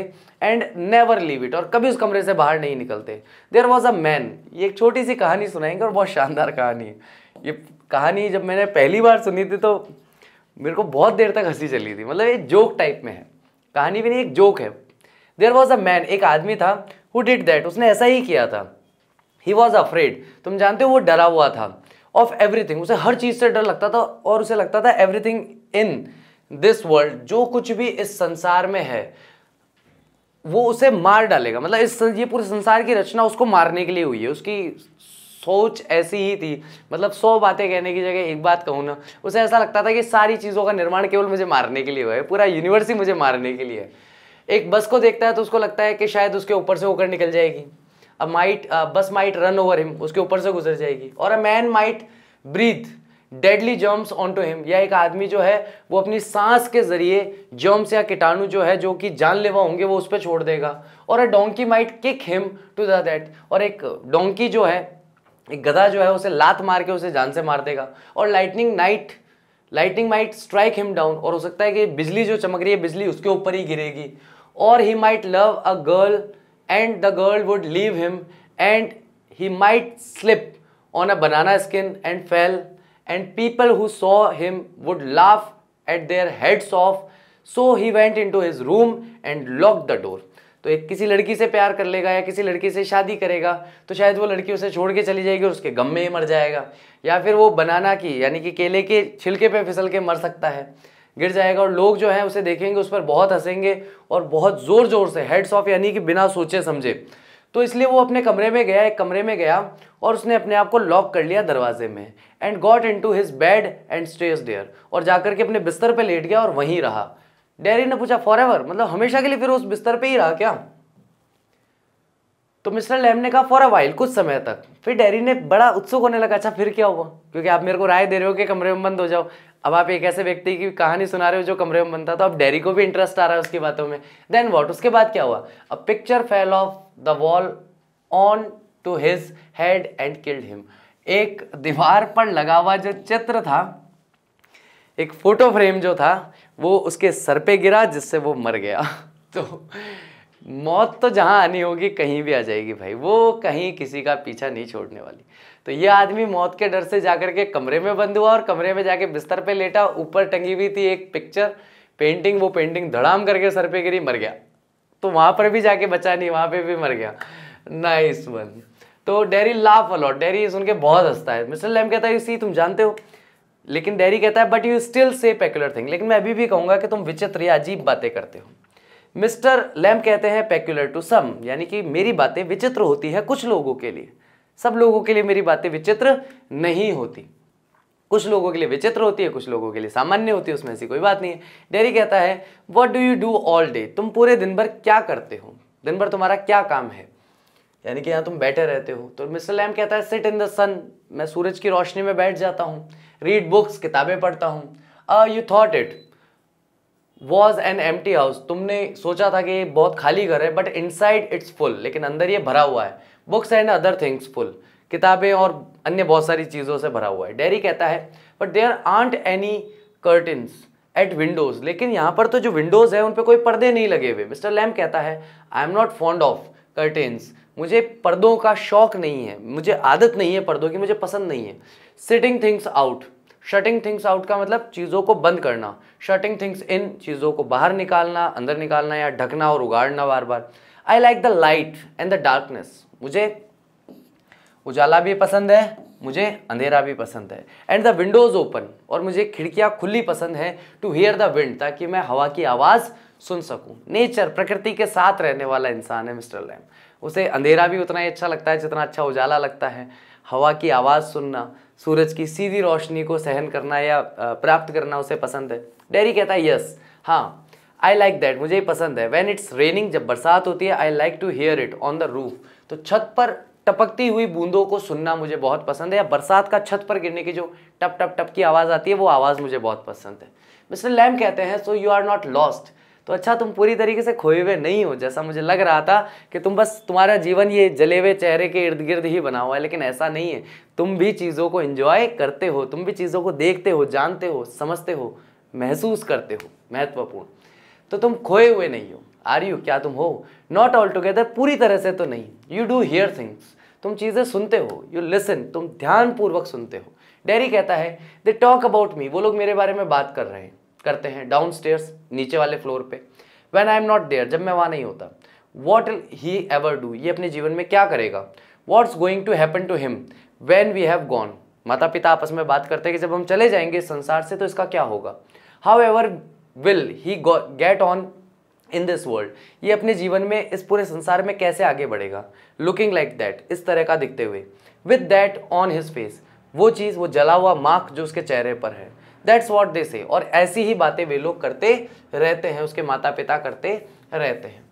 एंड नेवर लीव इट और कभी उस कमरे से बाहर नहीं निकलते देर वॉज अ मैन ये एक छोटी सी कहानी सुनाएंगे और बहुत शानदार कहानी है ये कहानी जब मैंने पहली बार सुनी थी तो मेरे को बहुत देर तक हंसी चली थी मतलब ये जोक टाइप में है कहानी भी नहीं एक जोक है देर वॉज अ मैन एक आदमी था हु डिड दैट उसने ऐसा ही किया था ही वॉज अफ्रेड तुम जानते हो वो डरा हुआ था ऑफ एवरीथिंग उसे हर चीज़ से डर लगता था और उसे लगता था एवरीथिंग इन दिस वर्ल्ड जो कुछ भी इस संसार में है वो उसे मार डालेगा मतलब इस ये पूरे संसार की रचना उसको मारने के लिए हुई है उसकी सोच ऐसी ही थी मतलब सौ बातें कहने की जगह एक बात कहूँ ना उसे ऐसा लगता था कि सारी चीज़ों का निर्माण केवल मुझे मारने के लिए हुआ है पूरा यूनिवर्स ही मुझे मारने के लिए है एक बस को देखता है तो उसको लगता है कि शायद उसके ऊपर से होकर निकल जाएगी a might bus might run over him उसके ऊपर से गुजर जाएगी और a man might breathe deadly germs on to him या एक आदमी जो है वो अपनी सांस के जरिए जर्म्स या कीटाणु जो है जो कि जानलेवा होंगे वो उस पर छोड़ देगा और a donkey might kick him to death और एक डोंकी जो है एक गधा जो है उसे लात मार के उसे जान से मार देगा और lightning might lightning might strike him down और हो सकता है कि बिजली जो चमक रही है बिजली उसके ऊपर ही गिरेगी और he might love a girl and the girl would leave him and he might slip on a banana skin and fell and people who saw him would laugh at their heads off so he went into his room and lock the door तो एक किसी लड़की से प्यार कर लेगा या किसी लड़की से शादी करेगा तो शायद वो लड़की उसे छोड़ के चली जाएगी और उसके गम में ही मर जाएगा या फिर वो बनाना की यानी कि केले के छिलके पे फिसल के मर सकता है गिर जाएगा और लोग जो हैं उसे देखेंगे उस पर बहुत हंसेंगे और बहुत ज़ोर ज़ोर से हेड्स ऑफ यानी कि बिना सोचे समझे तो इसलिए वो अपने कमरे में गया एक कमरे में गया और उसने अपने आप को लॉक कर लिया दरवाजे में and got into his bed and stays there और जाकर के अपने बिस्तर पर लेट गया और वहीं रहा डेरी ने पूछा फॉर एवर मतलब हमेशा के लिए फिर उस बिस्तर पे ही रहा क्या तो मिस्टर लैम ने कहा फॉर अ वाइल कुछ समय तक फिर डेरी ने बड़ा उत्सुक होने लगा अच्छा फिर क्या हुआ क्योंकि आप मेरे को राय दे रहे हो कि कमरे में बंद हो जाओ अब आप एक ऐसे व्यक्ति की कहानी सुना रहे हो जो कमरे में बंद था तो अब डेरी को भी इंटरेस्ट आ रहा है उसकी बातों में देन वॉट उसके बाद क्या हुआ a picture fell off the wall on to his head and killed him एक दीवार पर लगा हुआ जो चित्र था एक फ़ोटो फ्रेम जो था वो उसके सर पे गिरा जिससे वो मर गया तो मौत तो जहाँ आनी होगी कहीं भी आ जाएगी भाई वो कहीं किसी का पीछा नहीं छोड़ने वाली तो ये आदमी मौत के डर से जा कर के कमरे में बंद हुआ और कमरे में जाके बिस्तर पे लेटा ऊपर टंगी हुई थी एक पिक्चर पेंटिंग वो पेंटिंग धड़ाम करके सर पे गिरी मर गया तो वहाँ पर भी जाके बचा नहीं वहाँ पे भी मर गया नाइस वन तो डेरी लाफ अलॉट डेरी सुन के बहुत हंसता है मिस्टर लैम कहता है सी तुम जानते हो लेकिन डेरी कहता है but you still say peculiar thing लेकिन मैं अभी भी कहूंगा कि तुम विचित्र या अजीब बातें करते हो मिस्टर लैम कहते हैं पेक्युलर टू सम यानी कि मेरी बातें विचित्र होती है कुछ लोगों के लिए सब लोगों के लिए मेरी बातें विचित्र नहीं होती कुछ लोगों के लिए विचित्र होती है कुछ लोगों के लिए सामान्य होती है उसमें ऐसी कोई बात नहीं है डेरी कहता है what do you do all day तुम पूरे दिन भर क्या करते हो दिन भर तुम्हारा क्या काम है यानी कि यहाँ तुम बैठे रहते हो तो मिस्टर लैम कहता है सिट इन द सन मैं सूरज की रोशनी में बैठ जाता हूँ रीड बुक्स किताबें पढ़ता हूँ you thought it was an empty house तुमने सोचा था कि ये बहुत खाली घर है but inside it's full लेकिन अंदर ये भरा हुआ है books and other things full किताबें और अन्य बहुत सारी चीज़ों से भरा हुआ है डेरी कहता है but there aren't any curtains at windows लेकिन यहाँ पर तो जो विंडोज़ है उन पर कोई पर्दे नहीं लगे हुए मिस्टर लैम कहता है I am not fond of curtains मुझे पर्दों का शौक नहीं है मुझे आदत नहीं है पर्दों की मुझे पसंद नहीं है sitting things out shutting things out का मतलब चीज़ों को बंद करना शटिंग थिंग्स इन चीज़ों को बाहर निकालना अंदर निकालना या ढकना और उगाड़ना बार बार I like the light and the darkness मुझे उजाला भी पसंद है मुझे अंधेरा भी पसंद है एंड द विंडोज़ ओपन और मुझे खिड़कियाँ खुली पसंद है टू हेयर द विंड ताकि मैं हवा की आवाज़ सुन सकूँ नेचर प्रकृति के साथ रहने वाला इंसान है मिस्टर लैम उसे अंधेरा भी उतना ही अच्छा लगता है जितना अच्छा उजाला लगता है हवा की आवाज़ सुनना सूरज की सीधी रोशनी को सहन करना या प्राप्त करना उसे पसंद है डेरी कहता है यस हाँ आई लाइक दैट मुझे ही पसंद है वैन इट्स रेनिंग जब बरसात होती है I like to hear it on the roof तो छत पर टपकती हुई बूंदों को सुनना मुझे बहुत पसंद है या बरसात का छत पर गिरने की जो टप टप टप की आवाज़ आती है वो आवाज़ मुझे बहुत पसंद है मिस्टर लैम कहते हैं so you are not lost तो अच्छा तुम पूरी तरीके से खोए हुए नहीं हो जैसा मुझे लग रहा था कि तुम बस तुम्हारा जीवन ये जले हुए चेहरे के इर्द गिर्द ही बना हुआ है लेकिन ऐसा नहीं है तुम भी चीज़ों को इंजॉय करते हो तुम भी चीज़ों को देखते हो जानते हो समझते हो महसूस करते हो महत्वपूर्ण तो तुम खोए हुए नहीं हो आर यू क्या तुम हो नॉट ऑल टुगेदर पूरी तरह से तो नहीं यू डू हियर थिंग्स तुम चीज़ें सुनते हो यू लिसन तुम ध्यानपूर्वक सुनते हो डेरी कहता है दे टॉक अबाउट मी वो लोग मेरे बारे में बात कर रहे हैं करते हैं डाउन स्टेयर्स नीचे वाले फ्लोर पे when I am not there जब मैं वहाँ नहीं होता वॉट ही एवर डू ये अपने जीवन में क्या करेगा what's going to happen to him when we have gone माता पिता आपस में बात करते हैं कि जब हम चले जाएंगे इस संसार से तो इसका क्या होगा however will he get on in this world ये अपने जीवन में इस पूरे संसार में कैसे आगे बढ़ेगा लुकिंग लाइक दैट इस तरह का दिखते हुए with that on his face वो चीज़ वो जला हुआ मार्क जो उसके चेहरे पर है दैट्स वॉट दे से और ऐसी ही बातें वे लोग करते रहते हैं उसके माता पिता करते रहते हैं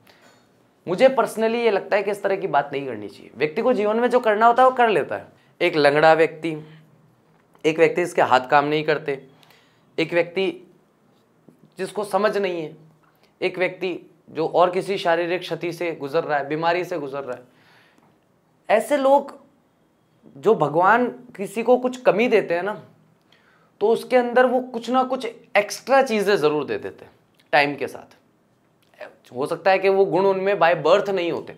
मुझे पर्सनली ये लगता है कि इस तरह की बात नहीं करनी चाहिए व्यक्ति को जीवन में जो करना होता है वो कर लेता है एक लंगड़ा व्यक्ति एक व्यक्ति जिसके हाथ काम नहीं करते एक व्यक्ति जिसको समझ नहीं है एक व्यक्ति जो और किसी शारीरिक क्षति से गुजर रहा है बीमारी से गुजर रहा है ऐसे लोग जो भगवान किसी को कुछ कमी देते हैं ना तो उसके अंदर वो कुछ ना कुछ एक्स्ट्रा चीज़ें ज़रूर दे देते टाइम के साथ हो सकता है कि वो गुण उनमें बाय बर्थ नहीं होते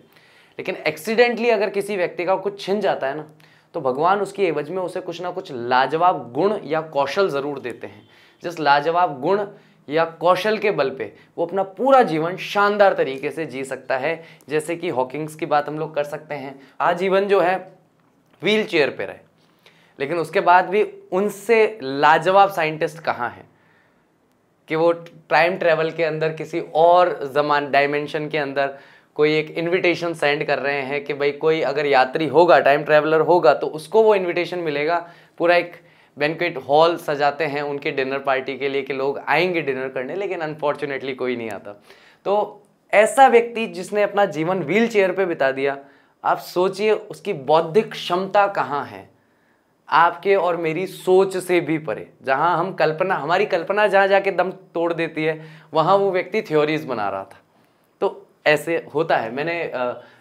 लेकिन एक्सीडेंटली अगर किसी व्यक्ति का कुछ छिन जाता है ना तो भगवान उसकी एवज में उसे कुछ ना कुछ लाजवाब गुण या कौशल ज़रूर देते हैं जिस लाजवाब गुण या कौशल के बल पे वो अपना पूरा जीवन शानदार तरीके से जी सकता है जैसे कि हॉकिंग्स की बात हम लोग कर सकते हैं आजीवन जो है व्हील चेयर पर रहे लेकिन उसके बाद भी उनसे लाजवाब साइंटिस्ट कहाँ हैं कि वो टाइम ट्रेवल के अंदर किसी और जमान डायमेंशन के अंदर कोई एक इनविटेशन सेंड कर रहे हैं कि भाई कोई अगर यात्री होगा टाइम ट्रैवलर होगा तो उसको वो इनविटेशन मिलेगा पूरा एक बैंकट हॉल सजाते हैं उनके डिनर पार्टी के लिए कि लोग आएंगे डिनर करने लेकिन अनफॉर्चुनेटली कोई नहीं आता तो ऐसा व्यक्ति जिसने अपना जीवन व्हील चेयर पर बिता दिया आप सोचिए उसकी बौद्धिक क्षमता कहाँ है आपके और मेरी सोच से भी परे जहाँ हम कल्पना हमारी कल्पना जहाँ जाके दम तोड़ देती है वहाँ वो व्यक्ति थ्योरीज बना रहा था तो ऐसे होता है मैंने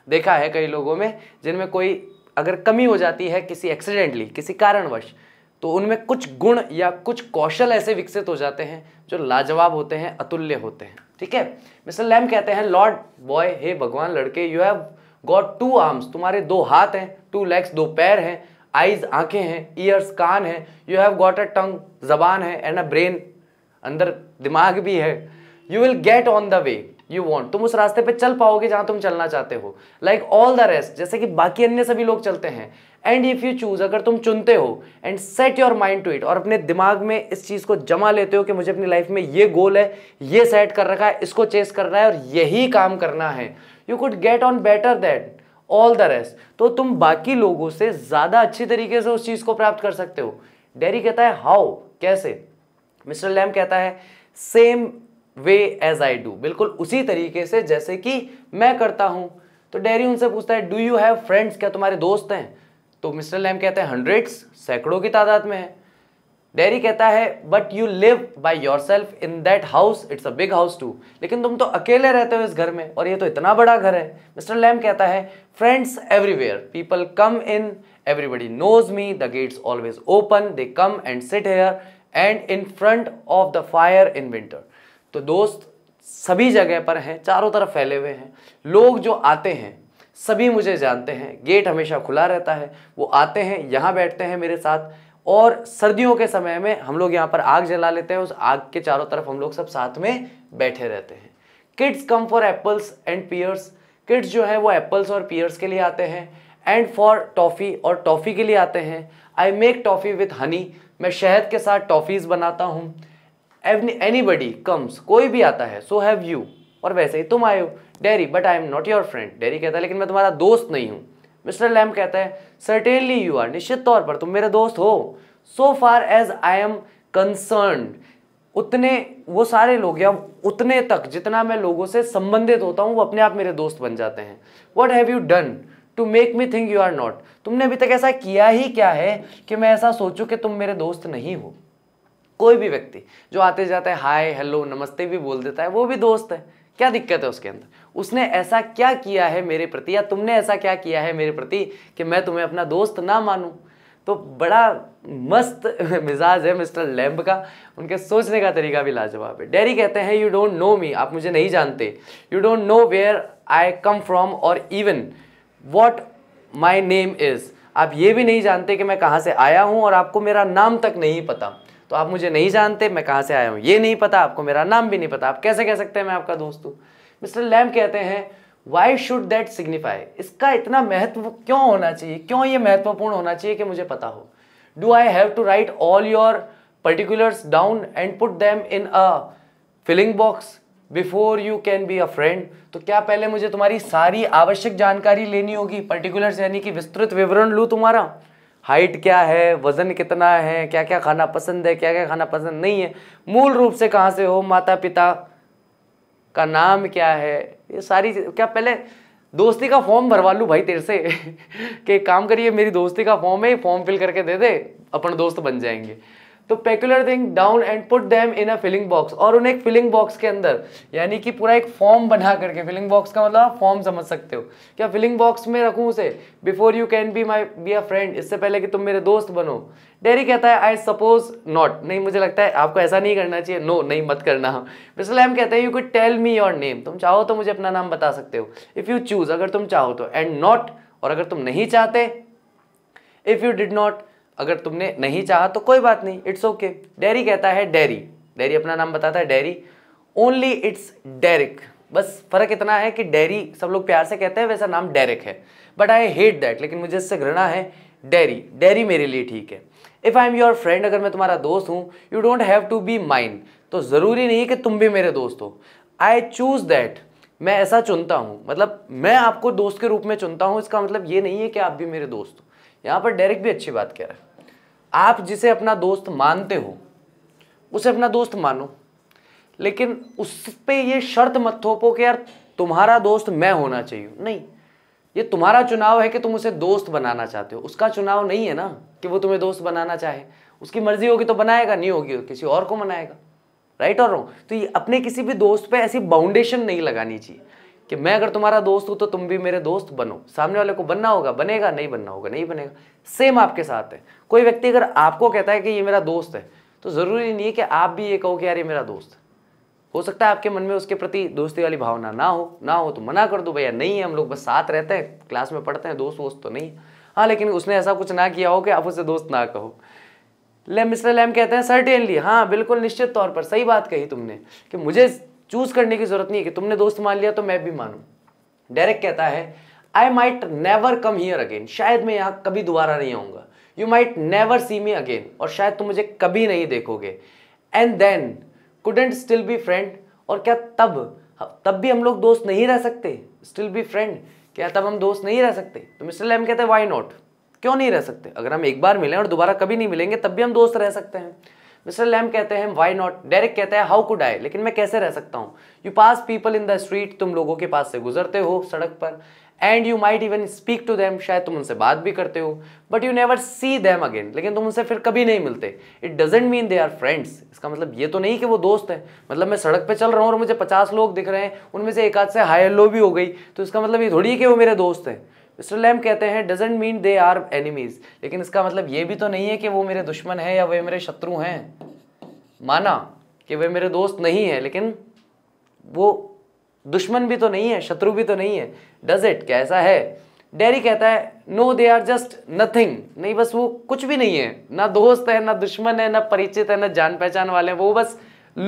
देखा है कई लोगों में जिनमें कोई अगर कमी हो जाती है किसी एक्सीडेंटली किसी कारणवश तो उनमें कुछ गुण या कुछ कौशल ऐसे विकसित हो जाते हैं जो लाजवाब होते हैं अतुल्य होते हैं ठीक है मिस्टर लैम कहते हैं लॉर्ड बॉय हे भगवान लड़के you have got two arms तुम्हारे दो हाथ हैं टू लेग्स दो पैर हैं आइज आंखें हैं ईयर्स कान है you have got a tongue जबान है एंड अ ब्रेन अंदर दिमाग भी है you will get on the way you want तुम उस रास्ते पे चल पाओगे जहां तुम चलना चाहते हो लाइक ऑल द रेस्ट जैसे कि बाकी अन्य सभी लोग चलते हैं एंड इफ यू चूज अगर तुम चुनते हो and set your mind to it और अपने दिमाग में इस चीज को जमा लेते हो कि मुझे अपनी लाइफ में ये गोल है ये सेट कर रखा है इसको चेस करना है और यही काम करना है you could get on better that all the rest तो तुम बाकी लोगों से ज़्यादा अच्छी तरीके से उस चीज़ को प्राप्त कर सकते हो डेरी कहता है हाउ कैसे मिस्टर लैम कहता है same way as I do बिल्कुल उसी तरीके से जैसे कि मैं करता हूं तो डेरी उनसे पूछता है डू यू हैव फ्रेंड्स क्या तुम्हारे दोस्त हैं तो मिस्टर लैम कहते हैं हंड्रेड्स सैकड़ों की तादाद में है डेरी कहता है but you live by yourself in that house it's a big house too लेकिन तुम तो अकेले रहते हो इस घर में और ये तो इतना बड़ा घर है मिस्टर लैम कहता है friends everywhere people come in everybody knows me the gates always open they come and sit here and in front of the fire in winter तो dost sabhi jagah par हैं चारों taraf फैले hue hain log jo aate hain sabhi mujhe jante hain gate hamesha khula rehta hai wo aate hain yahan baithte hain mere sath और सर्दियों के समय में हम लोग यहाँ पर आग जला लेते हैं उस आग के चारों तरफ हम लोग सब साथ में बैठे रहते हैं kids come for apples and pears kids जो है वो एप्पल्स और पियर्स के लिए आते हैं एंड फॉर टॉफ़ी और टॉफ़ी के लिए आते हैं I make toffee with honey मैं शहद के साथ टॉफ़ीज़ बनाता हूँ एनी बडी कम्स कोई भी आता है सो हैव यू और वैसे ही तुम आए हो Derry but I am not your friend Derry कहता है लेकिन मैं तुम्हारा दोस्त नहीं हूँ मिस्टर लैम कहता है सर्टेनली यू आर निश्चित तौर पर तुम मेरे दोस्त हो so far as I am concern उतने वो सारे लोग या उतने तक जितना मैं लोगों से संबंधित होता हूँ वो अपने आप मेरे दोस्त बन जाते हैं what have you done to make me think you are not तुमने अभी तक ऐसा किया ही क्या है कि मैं ऐसा सोचूं कि तुम मेरे दोस्त नहीं हो कोई भी व्यक्ति जो आते जाते हैं हाय हेलो नमस्ते भी बोल देता है वो भी दोस्त है क्या दिक्कत है उसके अंदर उसने ऐसा क्या किया है मेरे प्रति या तुमने ऐसा क्या किया है मेरे प्रति कि मैं तुम्हें अपना दोस्त ना मानूं तो बड़ा मस्त मिजाज है मिस्टर लैम्ब का उनके सोचने का तरीका भी लाजवाब है डेरी कहते हैं यू डोंट नो मी आप मुझे नहीं जानते you don't know where I come from और even what my name is आप ये भी नहीं जानते कि मैं कहाँ से आया हूँ और आपको मेरा नाम तक नहीं पता तो आप मुझे नहीं जानते मैं कहाँ से आया हूँ ये नहीं पता आपको मेरा नाम भी नहीं पता आप कैसे कह सकते हैं मैं आपका दोस्त हूँ मिस्टर लैम कहते हैं वाई शुड दैट सिग्निफाई इसका इतना महत्व क्यों होना चाहिए क्यों ये महत्वपूर्ण होना चाहिए कि मुझे पता हो do I have to write all your particulars down and put them in a filling box before you can be a friend तो क्या पहले मुझे तुम्हारी सारी आवश्यक जानकारी लेनी होगी पर्टिकुलर्स यानी कि विस्तृत विवरण लूँ तुम्हारा हाइट क्या है वज़न कितना है क्या क्या खाना पसंद है क्या क्या खाना पसंद नहीं है मूल रूप से कहाँ से हो माता पिता का नाम क्या है ये सारी क्या पहले दोस्ती का फॉर्म भरवा लूँ भाई तेरे से कि काम करिए मेरी दोस्ती का फॉर्म है फॉर्म फिल करके दे दे अपन दोस्त बन जाएंगे तो peculiar thing down and put them in a filling box और उन्हें एक फिलिंग बॉक्स के अंदर यानी कि पूरा एक फॉर्म बना करके फिलिंग बॉक्स का मतलब फॉर्म समझ सकते हो क्या फिलिंग बॉक्स में रखूँ उसे before you can be my be a friend इससे पहले कि तुम मेरे दोस्त बनो डेरी कहता है आई सपोज नॉट नहीं मुझे लगता है आपको ऐसा नहीं करना चाहिए नो no, नहीं मत करना बिस्लैम कहते हैं you could tell me your name तुम चाहो तो मुझे अपना नाम बता सकते हो इफ़ यू चूज़ अगर तुम चाहो तो एंड नॉट और अगर तुम नहीं चाहते इफ़ यू डिड नॉट अगर तुमने नहीं चाहा तो कोई बात नहीं इट्स ओके डेरी कहता है डेरी डेरी अपना नाम बताता है डेरी ओनली इट्स डेरिक बस फर्क इतना है कि डेरी सब लोग प्यार से कहते हैं वैसा नाम डेरिक है बट आई हेट दैट लेकिन मुझे इससे घृणा है डेरी डेरी मेरे लिए ठीक है if I am your friend अगर मैं तुम्हारा दोस्त हूँ you don't have to be mine तो ज़रूरी नहीं कि तुम भी मेरे दोस्त हो आई चूज़ दैट मैं ऐसा चुनता हूँ मतलब मैं आपको दोस्त के रूप में चुनता हूँ इसका मतलब ये नहीं है कि आप भी मेरे दोस्त हो यहाँ पर डेरिक भी अच्छी बात कह रहा है आप जिसे अपना दोस्त मानते हो उसे अपना दोस्त मानो लेकिन उस पर यह शर्त मत थोपो कि यार तुम्हारा दोस्त मैं होना चाहिए नहीं ये तुम्हारा चुनाव है कि तुम उसे दोस्त बनाना चाहते हो उसका चुनाव नहीं है ना कि वो तुम्हें दोस्त बनाना चाहे उसकी मर्जी होगी तो बनाएगा नहीं होगी तो किसी और को बनाएगा राइट और रॉन्ग तो ये अपने किसी भी दोस्त पे ऐसी बाउंडेशन नहीं लगानी चाहिए कि मैं अगर तुम्हारा दोस्त हूं तो तुम भी मेरे दोस्त बनो सामने वाले को बनना होगा बनेगा नहीं बनना होगा नहीं बनेगा सेम आपके साथ है कोई व्यक्ति अगर आपको कहता है कि ये मेरा दोस्त है तो ज़रूरी नहीं है कि आप भी ये कहो कि यार ये मेरा दोस्त है हो सकता है आपके मन में उसके प्रति दोस्ती वाली भावना ना हो ना हो तो मना कर दो भैया नहीं है हम लोग बस साथ रहते हैं क्लास में पढ़ते हैं दोस्त वोस्त तो नहीं हाँ लेकिन उसने ऐसा कुछ ना किया हो कि आप उसे दोस्त ना कहो लेम मिस्टर लैम कहते हैं सर्टेनली हाँ बिल्कुल निश्चित तौर पर सही बात कही तुमने कि मुझे चूज करने की जरूरत नहीं है कि तुमने दोस्त मान लिया तो मैं भी मानू डायरेक्ट कहता है I might never come here again शायद मैं यहां कभी दोबारा नहीं आऊंगा you might never see me again और शायद तुम मुझे कभी नहीं देखोगे and then couldn't still be friend और क्या तब हाँ, तब भी हम लोग दोस्त नहीं रह सकते स्टिल बी फ्रेंड क्या तब हम दोस्त नहीं रह सकते तो मिस्टर लैम कहते हैं वाई नॉट क्यों नहीं रह सकते अगर हम एक बार मिले और दोबारा कभी नहीं मिलेंगे तब भी हम दोस्त रह सकते हैं मिस्टर लैम कहते हैं वाई नॉट डायरेक्ट कहता है हाउ कुड आई लेकिन मैं कैसे रह सकता हूँ you pass people in the street तुम लोगों के पास से गुजरते हो सड़क पर and you might even speak to them शायद तुम उनसे बात भी करते हो but you never see them again लेकिन तुम उनसे फिर कभी नहीं मिलते it doesn't mean they are friends इसका मतलब ये तो नहीं कि वो दोस्त हैं मतलब मैं सड़क पर चल रहा हूँ और मुझे पचास लोग दिख रहे हैं उनमें से एक आध से हाई लो भी हो गई तो इसका मतलब ये थोड़ी है कि वो मेरे दोस्त हैं मिस्टर लैम कहते हैं doesn't mean they are enemies लेकिन इसका मतलब ये भी तो नहीं है कि वो मेरे दुश्मन हैं या वे मेरे शत्रु हैं माना कि वे मेरे दोस्त नहीं है लेकिन वो दुश्मन भी तो नहीं है शत्रु भी तो नहीं है डज इट कैसा है डेरी कहता है no they are just nothing नहीं बस वो कुछ भी नहीं है ना दोस्त है ना दुश्मन है ना परिचित है ना जान पहचान वाले हैं वो बस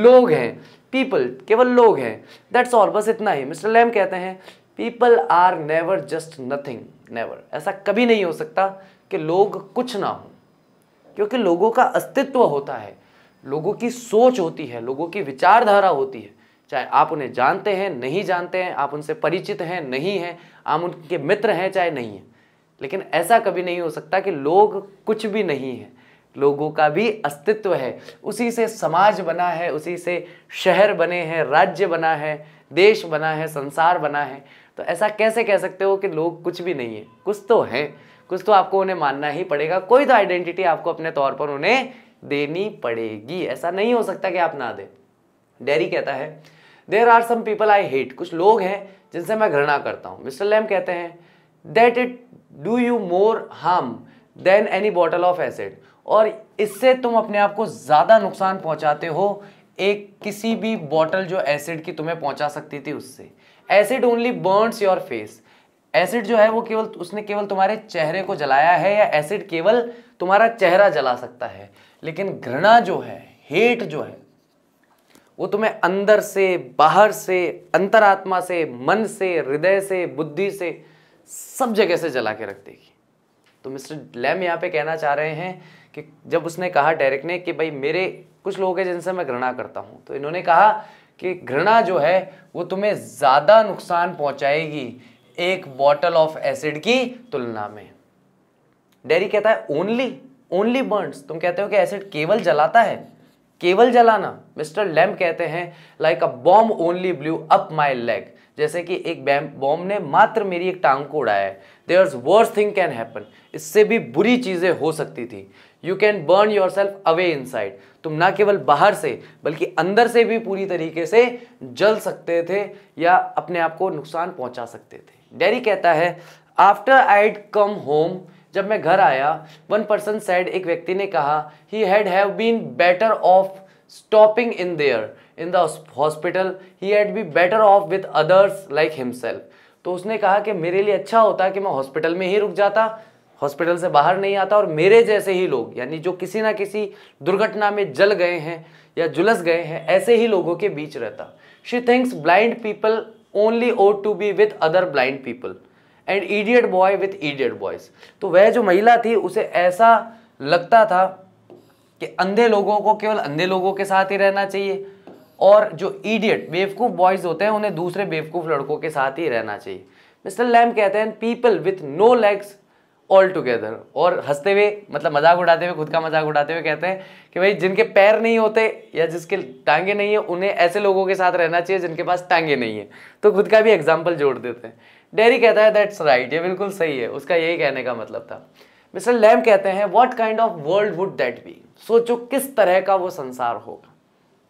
लोग हैं पीपल केवल लोग हैं दैट्स ऑल बस इतना ही मिस्टर लैम कहते हैं people are never just nothing never ऐसा कभी नहीं हो सकता कि लोग कुछ ना हों क्योंकि लोगों का अस्तित्व होता है लोगों की सोच होती है लोगों की विचारधारा होती है चाहे आप उन्हें जानते हैं नहीं जानते हैं आप उनसे परिचित हैं नहीं हैं आप उनके मित्र हैं चाहे नहीं हैं लेकिन ऐसा कभी नहीं हो सकता कि लोग कुछ भी नहीं हैं लोगों का भी अस्तित्व है उसी से समाज बना है उसी से शहर बने हैं राज्य बना है देश बना है संसार बना है तो ऐसा कैसे कह सकते हो कि लोग कुछ भी नहीं है कुछ तो हैं कुछ तो आपको उन्हें मानना ही पड़ेगा कोई तो आइडेंटिटी आपको अपने तौर पर उन्हें देनी पड़ेगी ऐसा नहीं हो सकता कि आप ना दें डेरी कहता है there are some people I hate कुछ लोग हैं जिनसे मैं घृणा करता हूँ मिस्टर लैम कहते हैं that it do you more harm than any bottle of acid और इससे तुम अपने आप को ज़्यादा नुकसान पहुँचाते हो एक किसी भी बॉटल जो एसिड की तुम्हें पहुँचा सकती थी उससे acid only burns your face acid जो है वो केवल उसने केवल तुम्हारे चेहरे को जलाया है या एसिड केवल तुम्हारा चेहरा जला सकता है लेकिन घृणा जो है हेट जो है वो तुम्हें अंदर से बाहर से अंतरात्मा से मन से हृदय से बुद्धि से सब जगह से जला के रख देगी तो मिस्टर लैम यहाँ पे कहना चाह रहे हैं कि जब उसने कहा डायरेक्ट ने कि भाई मेरे कुछ लोग हैं जिनसे मैं घृणा करता हूँ तो इन्होंने कहा कि घृणा जो है वो तुम्हें ज़्यादा नुकसान पहुंचाएगी एक बॉटल ऑफ एसिड की तुलना में डेरी कहता है ओनली ओनली बर्न तुम कहते हो कि एसिड केवल जलाता है केवल जलाना मिस्टर लैम कहते हैं like a bomb only blew up my leg जैसे कि एक बॉम्ब ने मात्र मेरी एक टांग को उड़ाया है or worse thing can happen इससे भी बुरी चीज़ें हो सकती थी you can burn yourself away inside तुम ना केवल बाहर से बल्कि अंदर से भी पूरी तरीके से जल सकते थे या अपने आप को नुकसान पहुंचा सकते थे डेरी कहता है आफ्टर आईड कम होम जब मैं घर आया वन पर्सन सैड एक व्यक्ति ने कहा he had have been better off stopping in there in the hospital he had be better off with others like himself तो उसने कहा कि मेरे लिए अच्छा होता कि मैं हॉस्पिटल में ही रुक जाता हॉस्पिटल से बाहर नहीं आता और मेरे जैसे ही लोग यानी जो किसी ना किसी दुर्घटना में जल गए हैं या जुलस गए हैं ऐसे ही लोगों के बीच रहता she thinks blind people only ought to be with other blind people and idiot boy with idiot boys तो वह जो महिला थी उसे ऐसा लगता था कि अंधे लोगों को केवल अंधे लोगों के साथ ही रहना चाहिए और जो ईडियट बेवकूफ़ बॉयज़ होते हैं उन्हें दूसरे बेवकूफ़ लड़कों के साथ ही रहना चाहिए मिस्टर लैम कहते हैं people with no legs all together और हंसते हुए मतलब मजाक उड़ाते हुए खुद का मजाक उड़ाते हुए कहते हैं कि भाई जिनके पैर नहीं होते या जिसके टांगे नहीं है उन्हें ऐसे लोगों के साथ रहना चाहिए जिनके पास टांगे नहीं है तो खुद का भी एग्जाम्पल जोड़ देते हैं डेरी कहता है दैट्स राइट ये बिल्कुल सही है उसका यही कहने का मतलब था मिस्टर लैम कहते हैं what kind of world would that be सोचो किस तरह का वो संसार होगा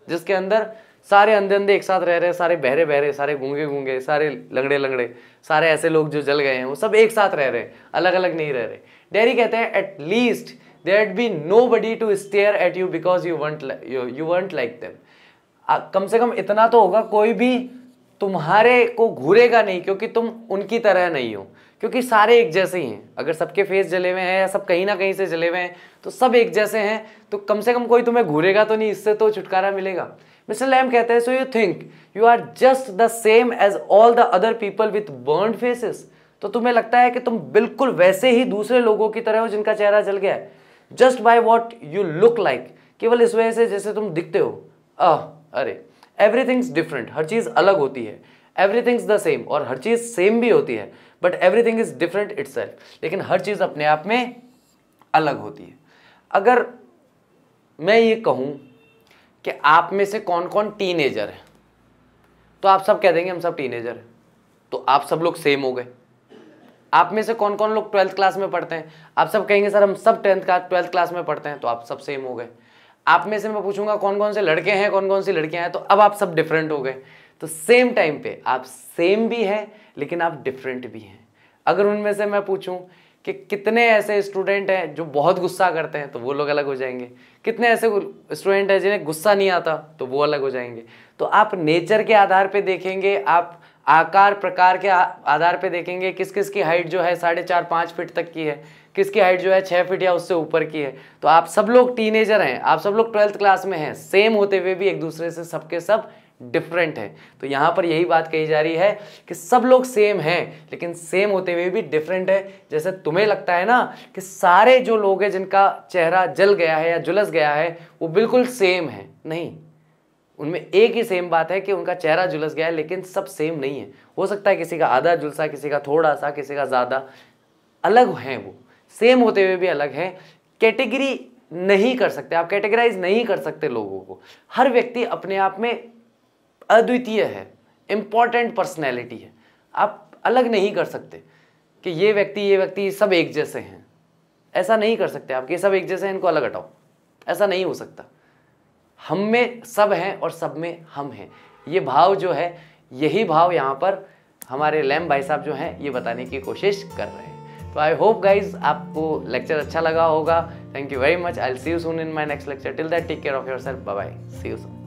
जिसके अंदर सारे अंधे अंधे एक साथ रह रहे सारे बहरे बहरे सारे गूंगे गूंगे सारे लंगड़े लंगड़े सारे ऐसे लोग जो जल गए हैं वो सब एक साथ रह रहे अलग अलग नहीं रह रहे डेरी कहते हैं at least there be nobody to stare at you because you want you want like them कम से कम इतना तो होगा कोई भी तुम्हारे को घूरेगा नहीं क्योंकि तुम उनकी तरह नहीं हो क्योंकि सारे एक जैसे ही हैं अगर सबके फेस जले हुए हैं या सब कहीं ना कहीं से जले हुए हैं तो सब एक जैसे हैं तो कम से कम कोई तुम्हें घूरेगा तो नहीं इससे तो छुटकारा मिलेगा मिस्टर लैम कहते हैं so you think you are just the same as all the other people with burn faces तो तुम्हें लगता है कि तुम बिल्कुल वैसे ही दूसरे लोगों की तरह हो जिनका चेहरा जल गया है just by what you look like केवल इस वजह से जैसे तुम दिखते हो आह अरे एवरीथिंग्स डिफरेंट हर चीज़ अलग होती है एवरीथिंग्स द सेम और हर चीज़ सेम भी होती है but everything is different it's लेकिन हर चीज़ अपने आप में अलग होती है अगर मैं ये कहूँ कि आप में से कौन कौन टीनेजर है तो आप सब कह देंगे हम सब टीनेजर हैं तो आप सब लोग सेम हो गए आप में से कौन कौन लोग ट्वेल्थ क्लास में पढ़ते हैं आप सब कहेंगे सर हम सब टेंथ का ट्वेल्थ क्लास में पढ़ते हैं तो आप सब सेम हो गए आप में से मैं पूछूंगा कौन कौन से लड़के हैं कौन कौन सी लड़कियां हैं तो अब आप सब डिफरेंट हो गए तो सेम टाइम पे आप सेम भी हैं लेकिन आप डिफरेंट भी हैं अगर उनमें से मैं पूछूं कि कितने ऐसे स्टूडेंट हैं जो बहुत गुस्सा करते हैं तो वो लोग अलग हो जाएंगे कितने ऐसे स्टूडेंट हैं जिन्हें गुस्सा नहीं आता तो वो अलग हो जाएंगे तो आप नेचर के आधार पे देखेंगे आप आकार प्रकार के आधार पे देखेंगे किस किस की हाइट जो है साढ़े चार पाँच फिट तक की है किसकी हाइट जो है छः फिट या उससे ऊपर की है तो आप सब लोग टीनेजर हैं आप सब लोग ट्वेल्थ क्लास में हैं सेम होते हुए भी एक दूसरे से सबके सब डिफरेंट है तो यहाँ पर यही बात कही जा रही है कि सब लोग सेम हैं लेकिन सेम होते हुए भी डिफरेंट है जैसे तुम्हें लगता है ना कि सारे जो लोग हैं जिनका चेहरा जल गया है या जुलस गया है वो बिल्कुल सेम है नहीं उनमें एक ही सेम बात है कि उनका चेहरा जुलस गया है लेकिन सब सेम नहीं है हो सकता है किसी का आधा जुलसा किसी का थोड़ा सा किसी का ज़्यादा अलग हैं वो सेम होते हुए भी अलग हैं कैटेगरी नहीं कर सकते आप कैटेगराइज नहीं कर सकते लोगों को हर व्यक्ति अपने आप में अद्वितीय है इम्पॉर्टेंट पर्सनैलिटी है आप अलग नहीं कर सकते कि ये व्यक्ति ये व्यक्ति सब एक जैसे हैं ऐसा नहीं कर सकते आप कि सब एक जैसे हैं इनको अलग हटाओ ऐसा नहीं हो सकता हम में सब हैं और सब में हम हैं ये भाव जो है यही भाव यहाँ पर हमारे लैम भाई साहब जो हैं ये बताने की कोशिश कर रहे हैं तो आई होप गाइज आपको लेक्चर अच्छा लगा होगा thank you very much I see you soon in my next lecture till that take care of yourself bye see you soon